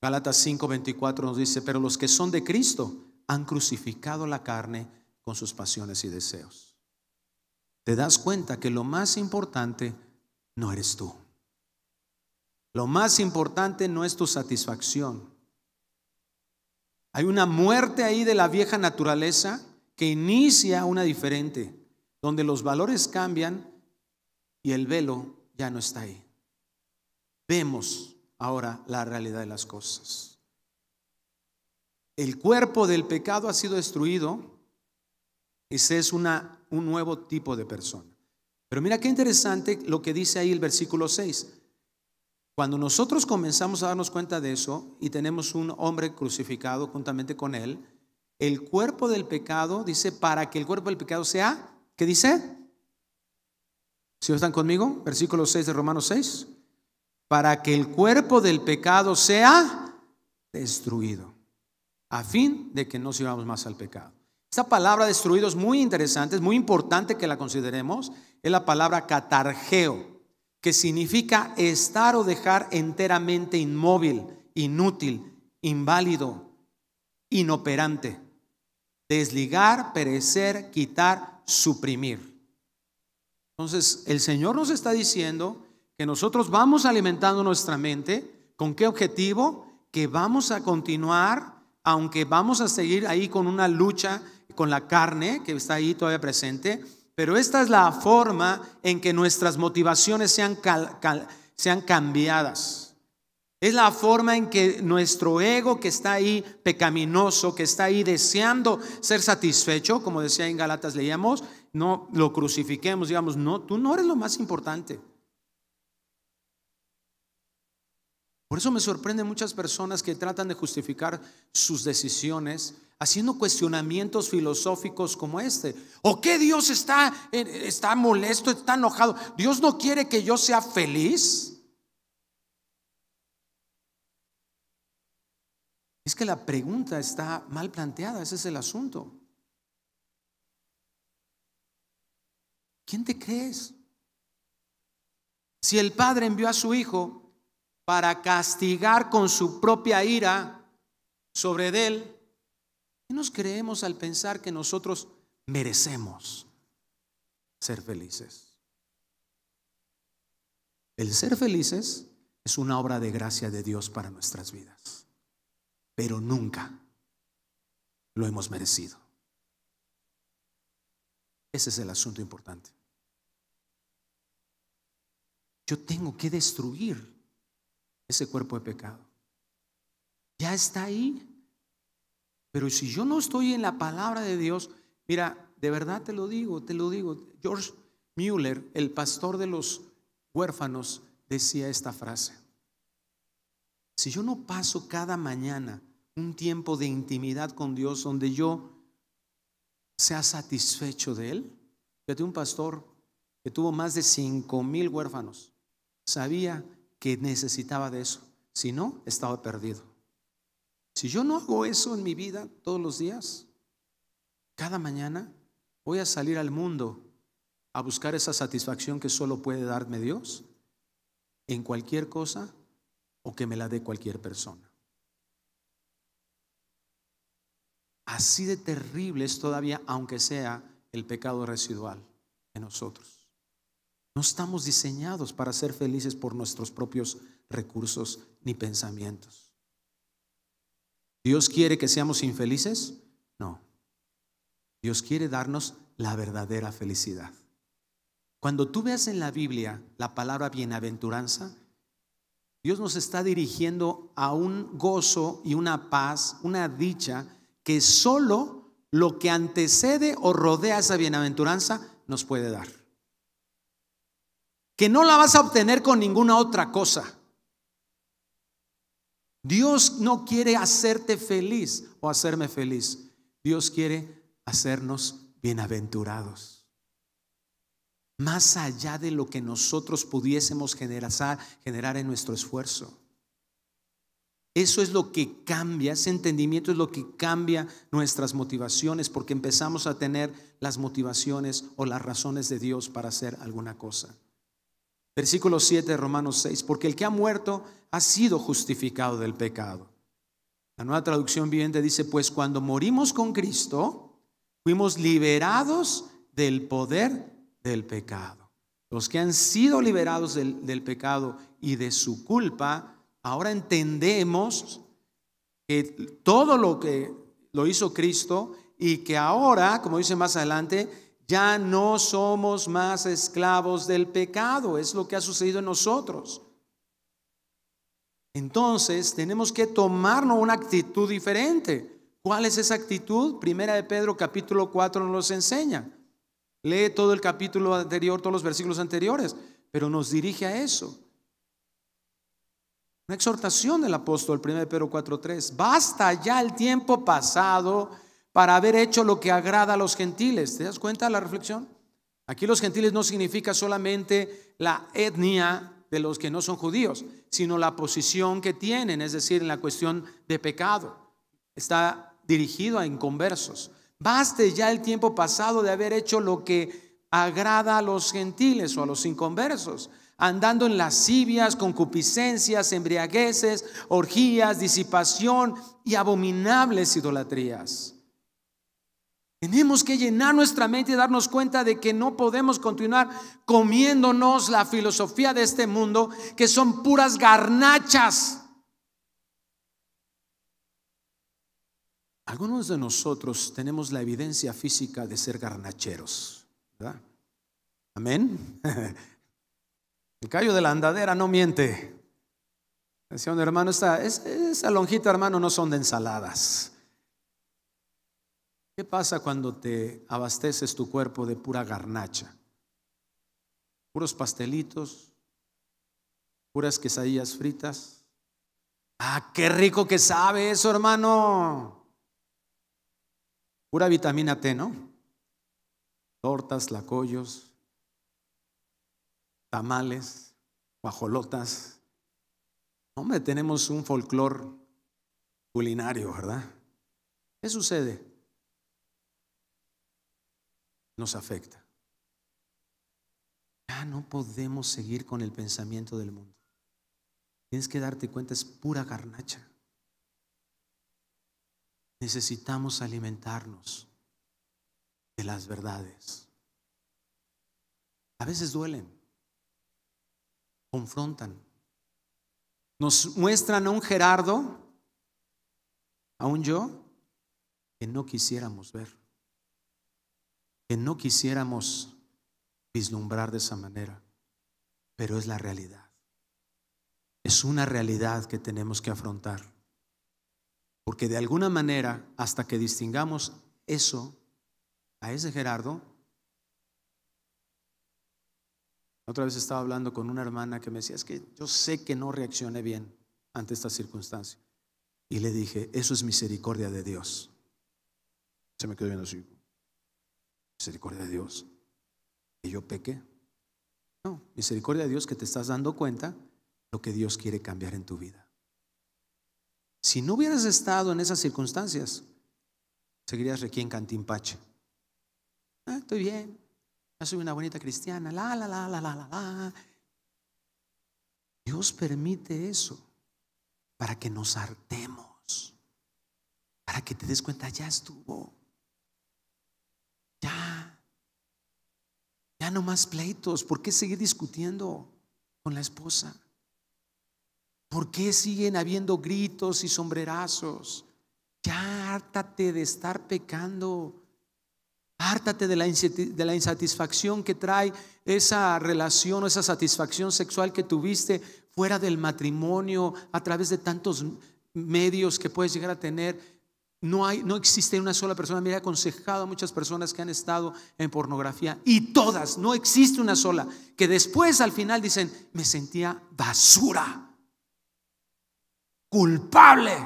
S1: Galatas 5:24 nos dice, pero los que son de Cristo han crucificado la carne con sus pasiones y deseos. Te das cuenta que lo más importante no eres tú. Lo más importante no es tu satisfacción. Hay una muerte ahí de la vieja naturaleza que inicia una diferente, donde los valores cambian y el velo ya no está ahí. Vemos ahora la realidad de las cosas. El cuerpo del pecado ha sido destruido ese es una, un nuevo tipo de persona. Pero mira qué interesante lo que dice ahí el versículo 6. Cuando nosotros comenzamos a darnos cuenta de eso y tenemos un hombre crucificado juntamente con él, el cuerpo del pecado, dice, para que el cuerpo del pecado sea, ¿qué dice? Si están conmigo, versículo 6 de Romanos 6 para que el cuerpo del pecado sea destruido, a fin de que no sirvamos más al pecado. Esta palabra destruido es muy interesante, es muy importante que la consideremos. Es la palabra catargeo, que significa estar o dejar enteramente inmóvil, inútil, inválido, inoperante. Desligar, perecer, quitar, suprimir. Entonces, el Señor nos está diciendo que nosotros vamos alimentando nuestra mente. ¿Con qué objetivo? Que vamos a continuar, aunque vamos a seguir ahí con una lucha con la carne que está ahí todavía presente, pero esta es la forma en que nuestras motivaciones sean, sean cambiadas. Es la forma en que nuestro ego que está ahí pecaminoso, que está ahí deseando ser satisfecho, como decía en Galatas leíamos, no lo crucifiquemos, digamos, no, tú no eres lo más importante. Por eso me sorprende muchas personas que tratan de justificar sus decisiones haciendo cuestionamientos filosóficos como este. ¿O qué Dios está, eh, está molesto, está enojado? ¿Dios no quiere que yo sea feliz? Es que la pregunta está mal planteada, ese es el asunto. ¿Quién te crees? Si el Padre envió a su Hijo para castigar con su propia ira sobre él. ¿Qué nos creemos al pensar que nosotros merecemos ser felices? El ser felices es una obra de gracia de Dios para nuestras vidas, pero nunca lo hemos merecido. Ese es el asunto importante. Yo tengo que destruir ese cuerpo de pecado. Ya está ahí. Pero si yo no estoy en la palabra de Dios, mira, de verdad te lo digo, te lo digo. George Mueller, el pastor de los huérfanos, decía esta frase. Si yo no paso cada mañana un tiempo de intimidad con Dios donde yo sea satisfecho de Él, yo tengo un pastor que tuvo más de cinco mil huérfanos. Sabía que necesitaba de eso. Si no, estaba perdido. Si yo no hago eso en mi vida todos los días, cada mañana voy a salir al mundo a buscar esa satisfacción que solo puede darme Dios en cualquier cosa o que me la dé cualquier persona. Así de terrible es todavía, aunque sea el pecado residual en nosotros. No estamos diseñados para ser felices por nuestros propios recursos ni pensamientos. ¿Dios quiere que seamos infelices? No. Dios quiere darnos la verdadera felicidad. Cuando tú veas en la Biblia la palabra bienaventuranza, Dios nos está dirigiendo a un gozo y una paz, una dicha, que solo lo que antecede o rodea esa bienaventuranza nos puede dar que no la vas a obtener con ninguna otra cosa. Dios no quiere hacerte feliz o hacerme feliz. Dios quiere hacernos bienaventurados. Más allá de lo que nosotros pudiésemos generar, generar en nuestro esfuerzo. Eso es lo que cambia, ese entendimiento es lo que cambia nuestras motivaciones, porque empezamos a tener las motivaciones o las razones de Dios para hacer alguna cosa. Versículo 7 de Romanos 6, porque el que ha muerto ha sido justificado del pecado. La nueva traducción viviente dice, pues cuando morimos con Cristo, fuimos liberados del poder del pecado. Los que han sido liberados del, pecado y de su culpa, ahora entendemos que todo lo que lo hizo Cristo y que ahora, como dice más adelante, ya no somos más esclavos del pecado, es lo que ha sucedido en nosotros. Entonces tenemos que tomarnos una actitud diferente. ¿Cuál es esa actitud? Primera de Pedro capítulo 4 nos enseña. Lee todo el capítulo anterior, todos los versículos anteriores, pero nos dirige a eso. Una exhortación del apóstol, de Pedro 4.3. Basta ya el tiempo pasado para haber hecho lo que agrada a los gentiles. ¿Te das cuenta de la reflexión? Aquí los gentiles no significa solamente la etnia de los que no son judíos, sino la posición que tienen, es decir, en la cuestión de pecado. Está dirigido a inconversos. Baste ya el tiempo pasado de haber hecho lo que agrada a los gentiles o a los inconversos, andando en lascivias, concupiscencias, embriagueces, orgías, disipación y abominables idolatrías. Tenemos que llenar nuestra mente y darnos cuenta de que no podemos continuar comiéndonos la filosofía de este mundo, que son puras garnachas. Algunos de nosotros tenemos la evidencia física de ser garnacheros, ¿verdad? Amén. El callo de la andadera no miente. hermano, esa lonjita, hermano, no son de ensaladas. ¿Qué pasa cuando te abasteces tu cuerpo de pura garnacha? Puros pastelitos, puras quesadillas fritas. Ah, qué rico que sabe eso, hermano. Pura vitamina T, ¿no? Tortas, lacoyos, tamales, guajolotas. Hombre, tenemos un folclor culinario, ¿verdad? ¿Qué sucede? nos afecta. Ya no podemos seguir con el pensamiento del mundo. Tienes que darte cuenta, es pura garnacha. Necesitamos alimentarnos de las verdades. A veces duelen, confrontan. Nos muestran a un Gerardo, a un yo, que no quisiéramos ver que no quisiéramos vislumbrar de esa manera, pero es la realidad. Es una realidad que tenemos que afrontar. Porque de alguna manera, hasta que distingamos eso a ese Gerardo, otra vez estaba hablando con una hermana que me decía, es que yo sé que no reaccioné bien ante esta circunstancia. Y le dije, eso es misericordia de Dios. Se me quedó viendo así. Misericordia de Dios, que yo peque No, misericordia de Dios que te estás dando cuenta lo que Dios quiere cambiar en tu vida. Si no hubieras estado en esas circunstancias, seguirías aquí en Cantimpache. Ah, estoy bien, ya soy una bonita cristiana, la, la, la, la, la, la, Dios permite eso para que nos hartemos, para que te des cuenta, ya estuvo. no más pleitos. ¿Por qué seguir discutiendo con la esposa? ¿Por qué siguen habiendo gritos y sombrerazos? Ya hártate de estar pecando. Hártate de de la insatisfacción que trae esa relación o esa satisfacción sexual que tuviste fuera del matrimonio a través de tantos medios que puedes llegar a tener no, hay, no existe una sola persona. Me he aconsejado a muchas personas que han estado en pornografía y todas, no existe una sola, que después al final dicen, me sentía basura, culpable,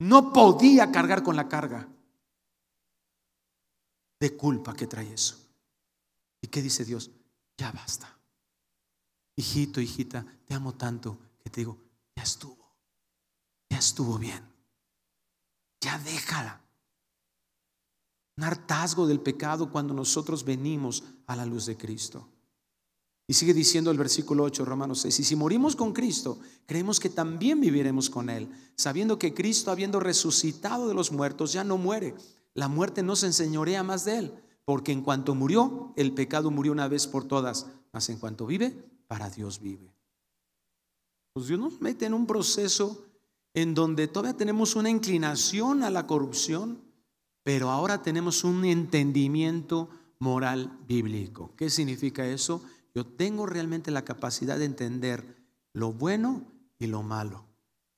S1: no podía cargar con la carga de culpa que trae eso. ¿Y qué dice Dios? Ya basta. Hijito, hijita, te amo tanto que te digo, ya estuvo, ya estuvo bien ya déjala. Un hartazgo del pecado cuando nosotros venimos a la luz de Cristo. Y sigue diciendo el versículo 8, Romanos 6, y si morimos con Cristo, creemos que también viviremos con Él, sabiendo que Cristo, habiendo resucitado de los muertos, ya no muere. La muerte no se enseñorea más de Él, porque en cuanto murió, el pecado murió una vez por todas, mas en cuanto vive, para Dios vive. Pues Dios nos mete en un proceso en donde todavía tenemos una inclinación a la corrupción, pero ahora tenemos un entendimiento moral bíblico. ¿Qué significa eso? Yo tengo realmente la capacidad de entender lo bueno y lo malo,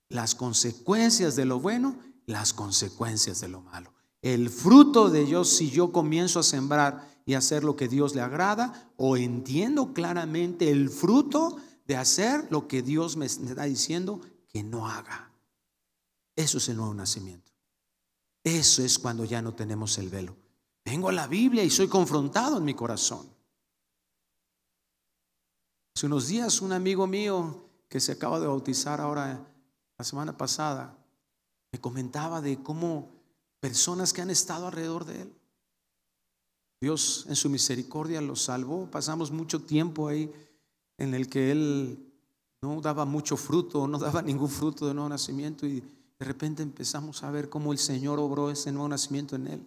S1: las consecuencias de lo bueno, las consecuencias de lo malo. El fruto de Dios, si yo comienzo a sembrar y hacer lo que Dios le agrada, o entiendo claramente el fruto de hacer lo que Dios me está diciendo que no haga. Eso es el nuevo nacimiento. Eso es cuando ya no tenemos el velo. Vengo a la Biblia y soy confrontado en mi corazón. Hace unos días un amigo mío que se acaba de bautizar ahora la semana pasada me comentaba de cómo personas que han estado alrededor de él, Dios en su misericordia lo salvó. Pasamos mucho tiempo ahí en el que él no daba mucho fruto, no daba ningún fruto de nuevo nacimiento y de repente empezamos a ver cómo el Señor obró ese nuevo nacimiento en él.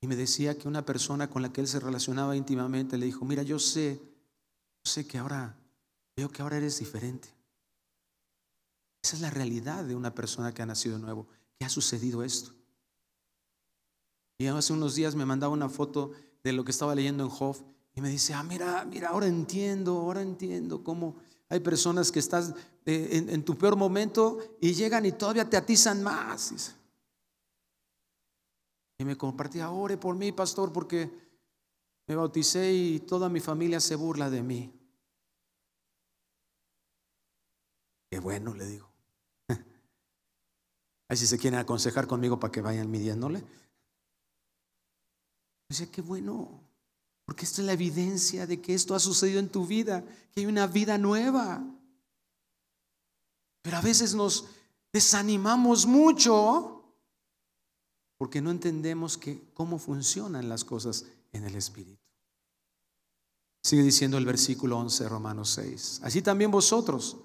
S1: Y me decía que una persona con la que él se relacionaba íntimamente le dijo, mira, yo sé, yo sé que ahora, veo que ahora eres diferente. Esa es la realidad de una persona que ha nacido de nuevo, que ha sucedido esto. Y hace unos días me mandaba una foto de lo que estaba leyendo en Job y me dice, ah, mira, mira, ahora entiendo, ahora entiendo cómo hay personas que estás eh, en, tu peor momento y llegan y todavía te atizan más. Y me compartía, ah, ore por mí, pastor, porque me bauticé y toda mi familia se burla de mí. Qué bueno, le digo. Ahí si se quieren aconsejar conmigo para que vayan midiéndole. Dice, qué bueno. Porque esto es la evidencia de que esto ha sucedido en tu vida, que hay una vida nueva. Pero a veces nos desanimamos mucho porque no entendemos que, cómo funcionan las cosas en el Espíritu. Sigue diciendo el versículo 11, Romanos 6. Así también vosotros,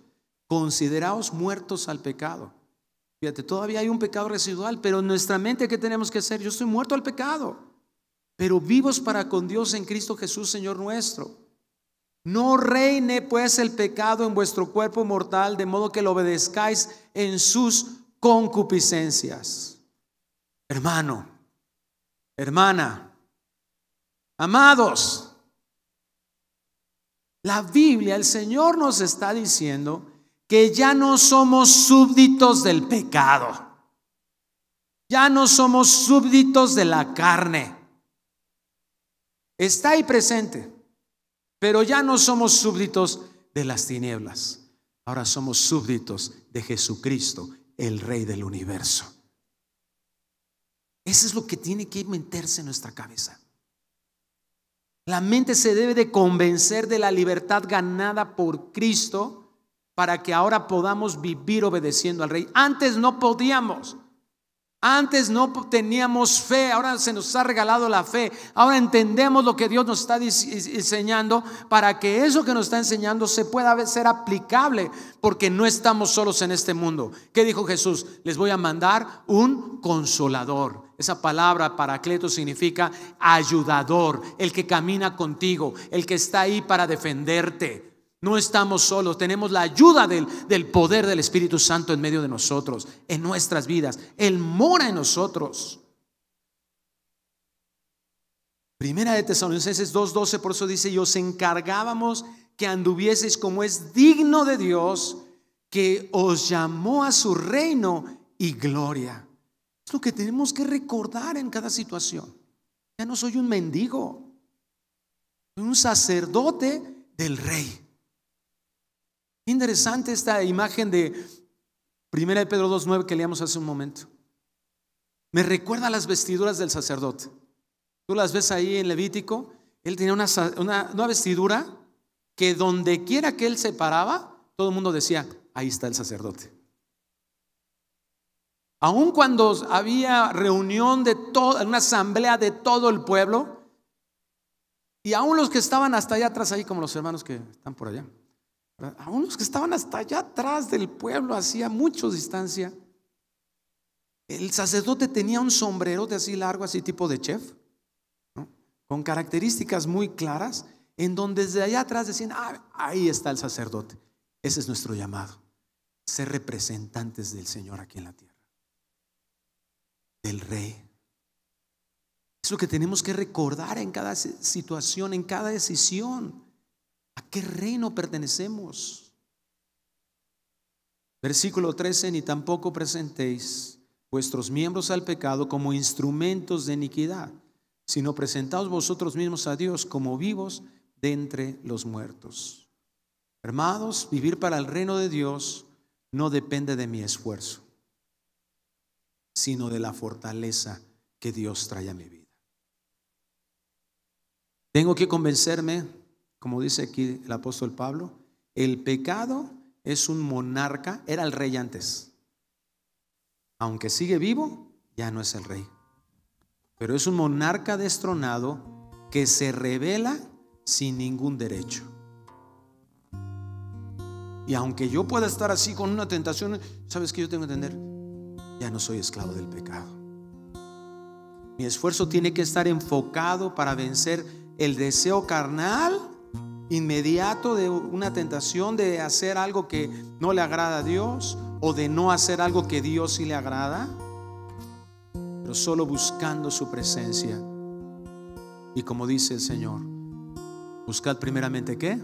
S1: consideraos muertos al pecado. Fíjate, todavía hay un pecado residual, pero en nuestra mente, ¿qué tenemos que hacer? Yo estoy muerto al pecado pero vivos para con Dios en Cristo Jesús, Señor nuestro. No reine pues el pecado en vuestro cuerpo mortal, de modo que lo obedezcáis en sus concupiscencias. Hermano, hermana, amados, la Biblia, el Señor nos está diciendo que ya no somos súbditos del pecado, ya no somos súbditos de la carne está ahí presente, pero ya no somos súbditos de las tinieblas, ahora somos súbditos de Jesucristo, el Rey del universo. Eso es lo que tiene que meterse en nuestra cabeza. La mente se debe de convencer de la libertad ganada por Cristo para que ahora podamos vivir obedeciendo al Rey. Antes no podíamos. Antes no teníamos fe, ahora se nos ha regalado la fe. Ahora entendemos lo que Dios nos está enseñando para que eso que nos está enseñando se pueda ser aplicable, porque no estamos solos en este mundo. ¿Qué dijo Jesús? Les voy a mandar un consolador. Esa palabra paracleto significa ayudador, el que camina contigo, el que está ahí para defenderte. No estamos solos, tenemos la ayuda del, poder del Espíritu Santo en medio de nosotros, en nuestras vidas. Él mora en nosotros. Primera de Tesalonicenses 2.12, por eso dice, y os encargábamos que anduvieseis como es digno de Dios, que os llamó a su reino y gloria. Es lo que tenemos que recordar en cada situación. Ya no soy un mendigo, soy un sacerdote del rey. Interesante esta imagen de Primera de Pedro 2.9 que leíamos hace un momento. Me recuerda las vestiduras del sacerdote. Tú las ves ahí en Levítico. Él tenía una, una, una vestidura que dondequiera que él se paraba, todo el mundo decía, ahí está el sacerdote. Aun cuando había reunión de toda, una asamblea de todo el pueblo, y aún los que estaban hasta allá atrás, ahí como los hermanos que están por allá, a unos que estaban hasta allá atrás del pueblo, hacía mucha distancia. El sacerdote tenía un sombrero De así largo, así tipo de chef, con características muy claras, en donde desde allá atrás decían, ah, ahí está el sacerdote. Ese es nuestro llamado, ser representantes del Señor aquí en la tierra, del Rey. Es lo que tenemos que recordar en cada situación, en cada decisión. ¿A qué reino pertenecemos? Versículo 13, ni tampoco presentéis vuestros miembros al pecado como instrumentos de iniquidad, sino presentaos vosotros mismos a Dios como vivos de entre los muertos. Hermanos, vivir para el reino de Dios no depende de mi esfuerzo, sino de la fortaleza que Dios trae a mi vida. Tengo que convencerme como dice aquí el apóstol Pablo, el pecado es un monarca, era el rey antes. Aunque sigue vivo, ya no es el rey. Pero es un monarca destronado que se revela sin ningún derecho. Y aunque yo pueda estar así con una tentación, ¿sabes que yo tengo que entender? Ya no soy esclavo del pecado. Mi esfuerzo tiene que estar enfocado para vencer el deseo carnal inmediato de una tentación de hacer algo que no le agrada a Dios o de no hacer algo que Dios sí le agrada, pero solo buscando su presencia. Y como dice el Señor, buscad primeramente qué?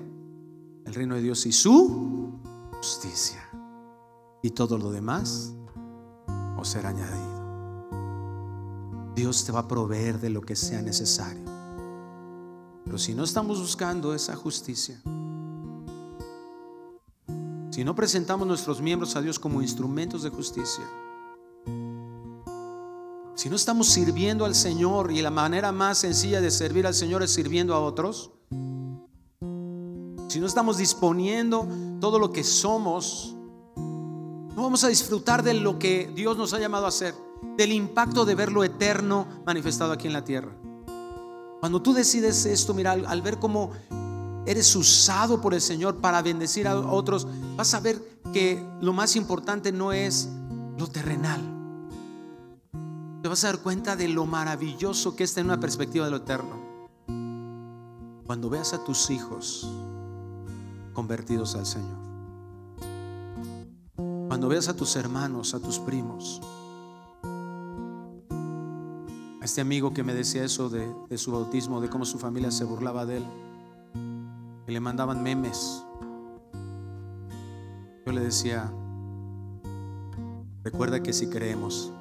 S1: El reino de Dios y su justicia. Y todo lo demás os será añadido. Dios te va a proveer de lo que sea necesario. Pero si no estamos buscando esa justicia, si no presentamos nuestros miembros a Dios como instrumentos de justicia, si no estamos sirviendo al Señor y la manera más sencilla de servir al Señor es sirviendo a otros, si no estamos disponiendo todo lo que somos, no vamos a disfrutar de lo que Dios nos ha llamado a hacer, del impacto de ver lo eterno manifestado aquí en la tierra. Cuando tú decides esto, mira, al, ver cómo eres usado por el Señor para bendecir a otros, vas a ver que lo más importante no es lo terrenal. Te vas a dar cuenta de lo maravilloso que es tener una perspectiva de lo eterno. Cuando veas a tus hijos convertidos al Señor. Cuando veas a tus hermanos, a tus primos, este amigo que me decía eso de, su bautismo, de cómo su familia se burlaba de él, que le mandaban memes. Yo le decía, recuerda que si creemos,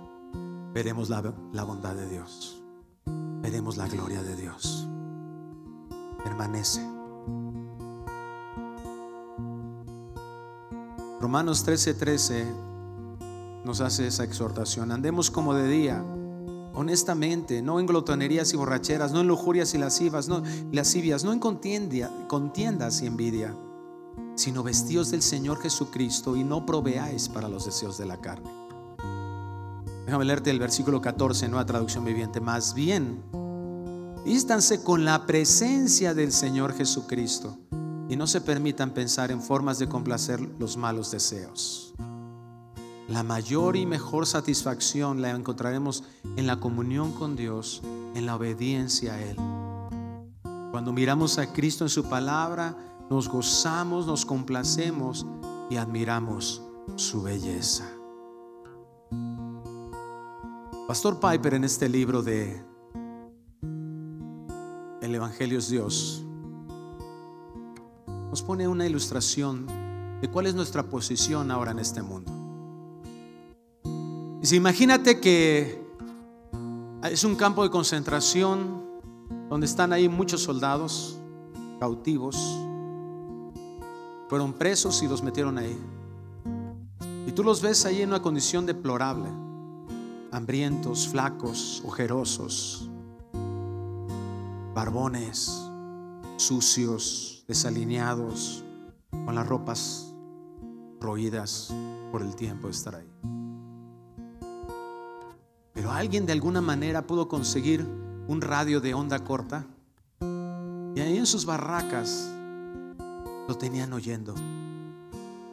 S1: veremos la, bondad de Dios, veremos la gloria de Dios. Permanece. Romanos 13:13 nos hace esa exhortación. Andemos como de día honestamente, no en glotonerías y borracheras, no en lujurias y lascivas, no, lascivias, no en contiendas y envidia, sino vestidos del Señor Jesucristo y no proveáis para los deseos de la carne. Déjame leerte el versículo 14, nueva traducción viviente. Más bien, vístanse con la presencia del Señor Jesucristo y no se permitan pensar en formas de complacer los malos deseos. La mayor y mejor satisfacción la encontraremos en la comunión con Dios, en la obediencia a Él. Cuando miramos a Cristo en su palabra, nos gozamos, nos complacemos y admiramos su belleza. Pastor Piper en este libro de El Evangelio es Dios nos pone una ilustración de cuál es nuestra posición ahora en este mundo. Dice, imagínate que es un campo de concentración donde están ahí muchos soldados cautivos. Fueron presos y los metieron ahí. Y tú los ves ahí en una condición deplorable, hambrientos, flacos, ojerosos, barbones, sucios, desalineados, con las ropas roídas por el tiempo de estar ahí. Pero alguien de alguna manera pudo conseguir un radio de onda corta y ahí en sus barracas lo tenían oyendo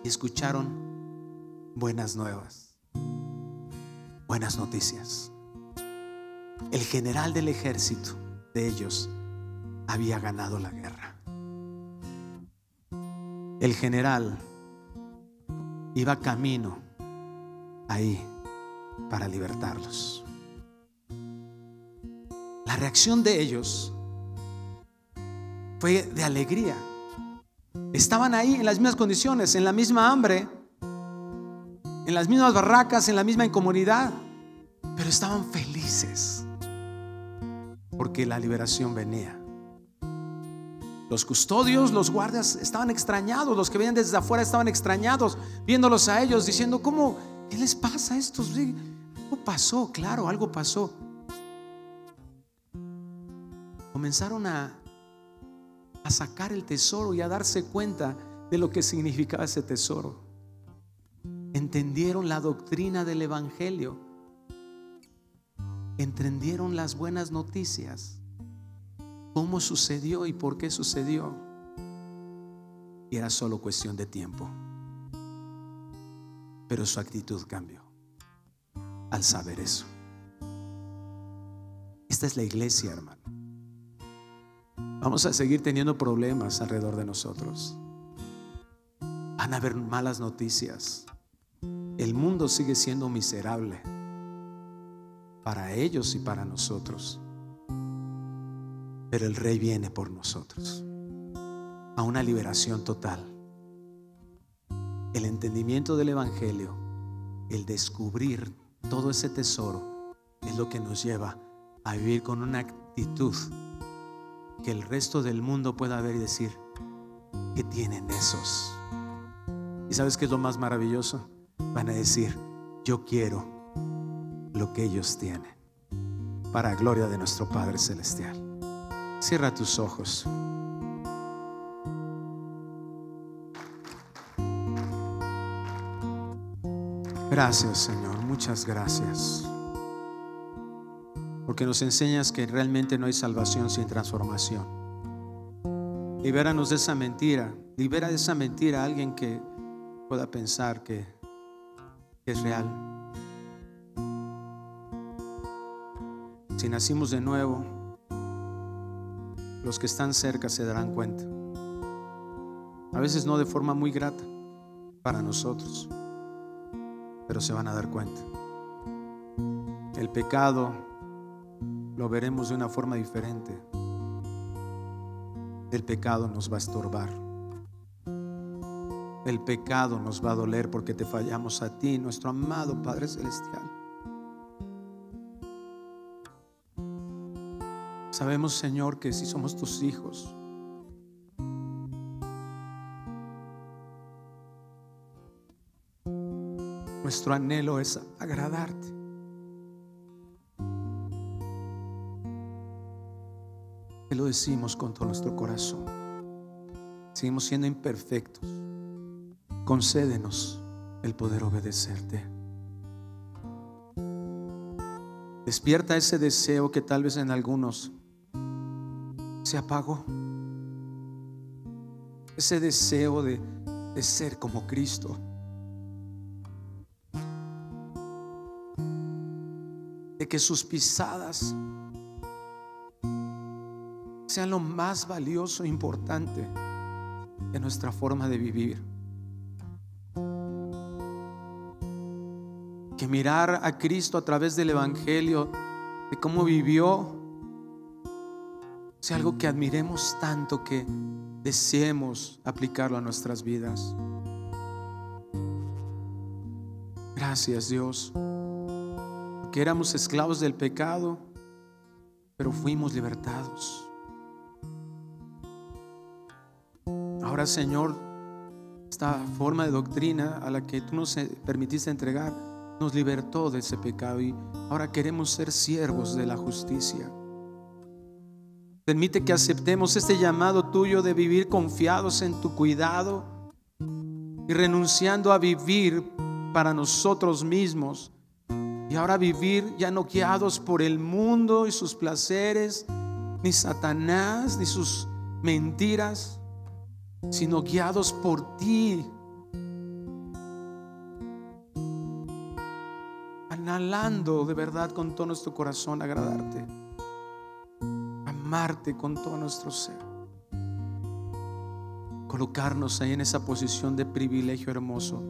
S1: y escucharon buenas nuevas, buenas noticias. El general del ejército de ellos había ganado la guerra. El general iba camino ahí para libertarlos. La reacción de ellos fue de alegría. Estaban ahí en las mismas condiciones, en la misma hambre, en las mismas barracas, en la misma incomodidad, pero estaban felices porque la liberación venía. Los custodios, los guardias estaban extrañados, los que venían desde afuera estaban extrañados, viéndolos a ellos, diciendo, ¿cómo ¿Qué les pasa a estos? Algo pasó, claro, algo pasó. Comenzaron a, a sacar el tesoro y a darse cuenta de lo que significaba ese tesoro. Entendieron la doctrina del Evangelio. Entendieron las buenas noticias. Cómo sucedió y por qué sucedió. Y era solo cuestión de tiempo. Pero su actitud cambió al saber eso. Esta es la iglesia, hermano. Vamos a seguir teniendo problemas alrededor de nosotros. Van a haber malas noticias. El mundo sigue siendo miserable para ellos y para nosotros. Pero el rey viene por nosotros a una liberación total el entendimiento del Evangelio, el descubrir todo ese tesoro, es lo que nos lleva a vivir con una actitud que el resto del mundo pueda ver y decir, ¿qué tienen esos? ¿Y sabes qué es lo más maravilloso? Van a decir, yo quiero lo que ellos tienen, para gloria de nuestro Padre Celestial. Cierra tus ojos. gracias, Señor, muchas gracias. Porque nos enseñas que realmente no hay salvación sin transformación. Libéranos de esa mentira. Libera de esa mentira a alguien que pueda pensar que, que es real. Si nacimos de nuevo, los que están cerca se darán cuenta. A veces no de forma muy grata para nosotros pero se van a dar cuenta. El pecado lo veremos de una forma diferente. El pecado nos va a estorbar. El pecado nos va a doler porque te fallamos a ti, nuestro amado Padre Celestial. Sabemos, Señor, que si somos tus hijos, Nuestro anhelo es agradarte. Te lo decimos con todo nuestro corazón. Seguimos siendo imperfectos. Concédenos el poder obedecerte. Despierta ese deseo que tal vez en algunos se apagó. Ese deseo de, de ser como Cristo. que sus pisadas sean lo más valioso e importante de nuestra forma de vivir. Que mirar a Cristo a través del Evangelio, de cómo vivió, sea algo que admiremos tanto que deseemos aplicarlo a nuestras vidas. Gracias Dios que éramos esclavos del pecado, pero fuimos libertados. Ahora, Señor, esta forma de doctrina a la que tú nos eh, permitiste entregar nos libertó de ese pecado y ahora queremos ser siervos de la justicia. Permite que aceptemos este llamado tuyo de vivir confiados en tu cuidado y renunciando a vivir para nosotros mismos y ahora vivir ya no guiados por el mundo y sus placeres, ni Satanás, ni sus mentiras, sino guiados por ti. Anhelando de verdad con todo nuestro corazón agradarte, amarte con todo nuestro ser, colocarnos ahí en esa posición de privilegio hermoso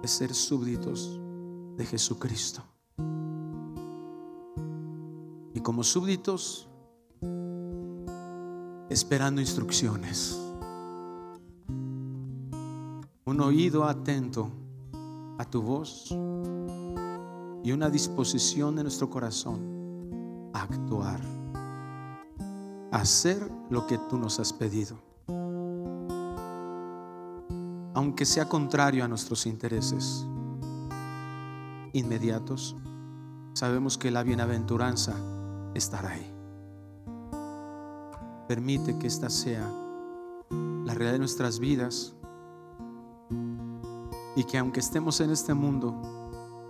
S1: de ser súbditos de Jesucristo. Y como súbditos, esperando instrucciones. Un oído atento a tu voz y una disposición de nuestro corazón a actuar, a hacer lo que tú nos has pedido, aunque sea contrario a nuestros intereses inmediatos, sabemos que la bienaventuranza estará ahí. Permite que esta sea la realidad de nuestras vidas y que aunque estemos en este mundo,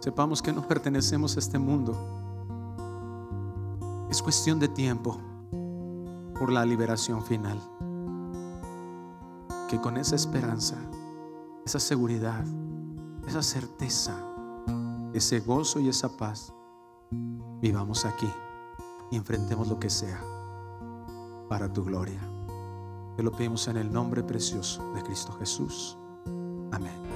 S1: sepamos que no pertenecemos a este mundo. Es cuestión de tiempo por la liberación final. Que con esa esperanza, esa seguridad, esa certeza, ese gozo y esa paz, vivamos aquí y enfrentemos lo que sea para tu gloria. Te lo pedimos en el nombre precioso de Cristo Jesús. Amén.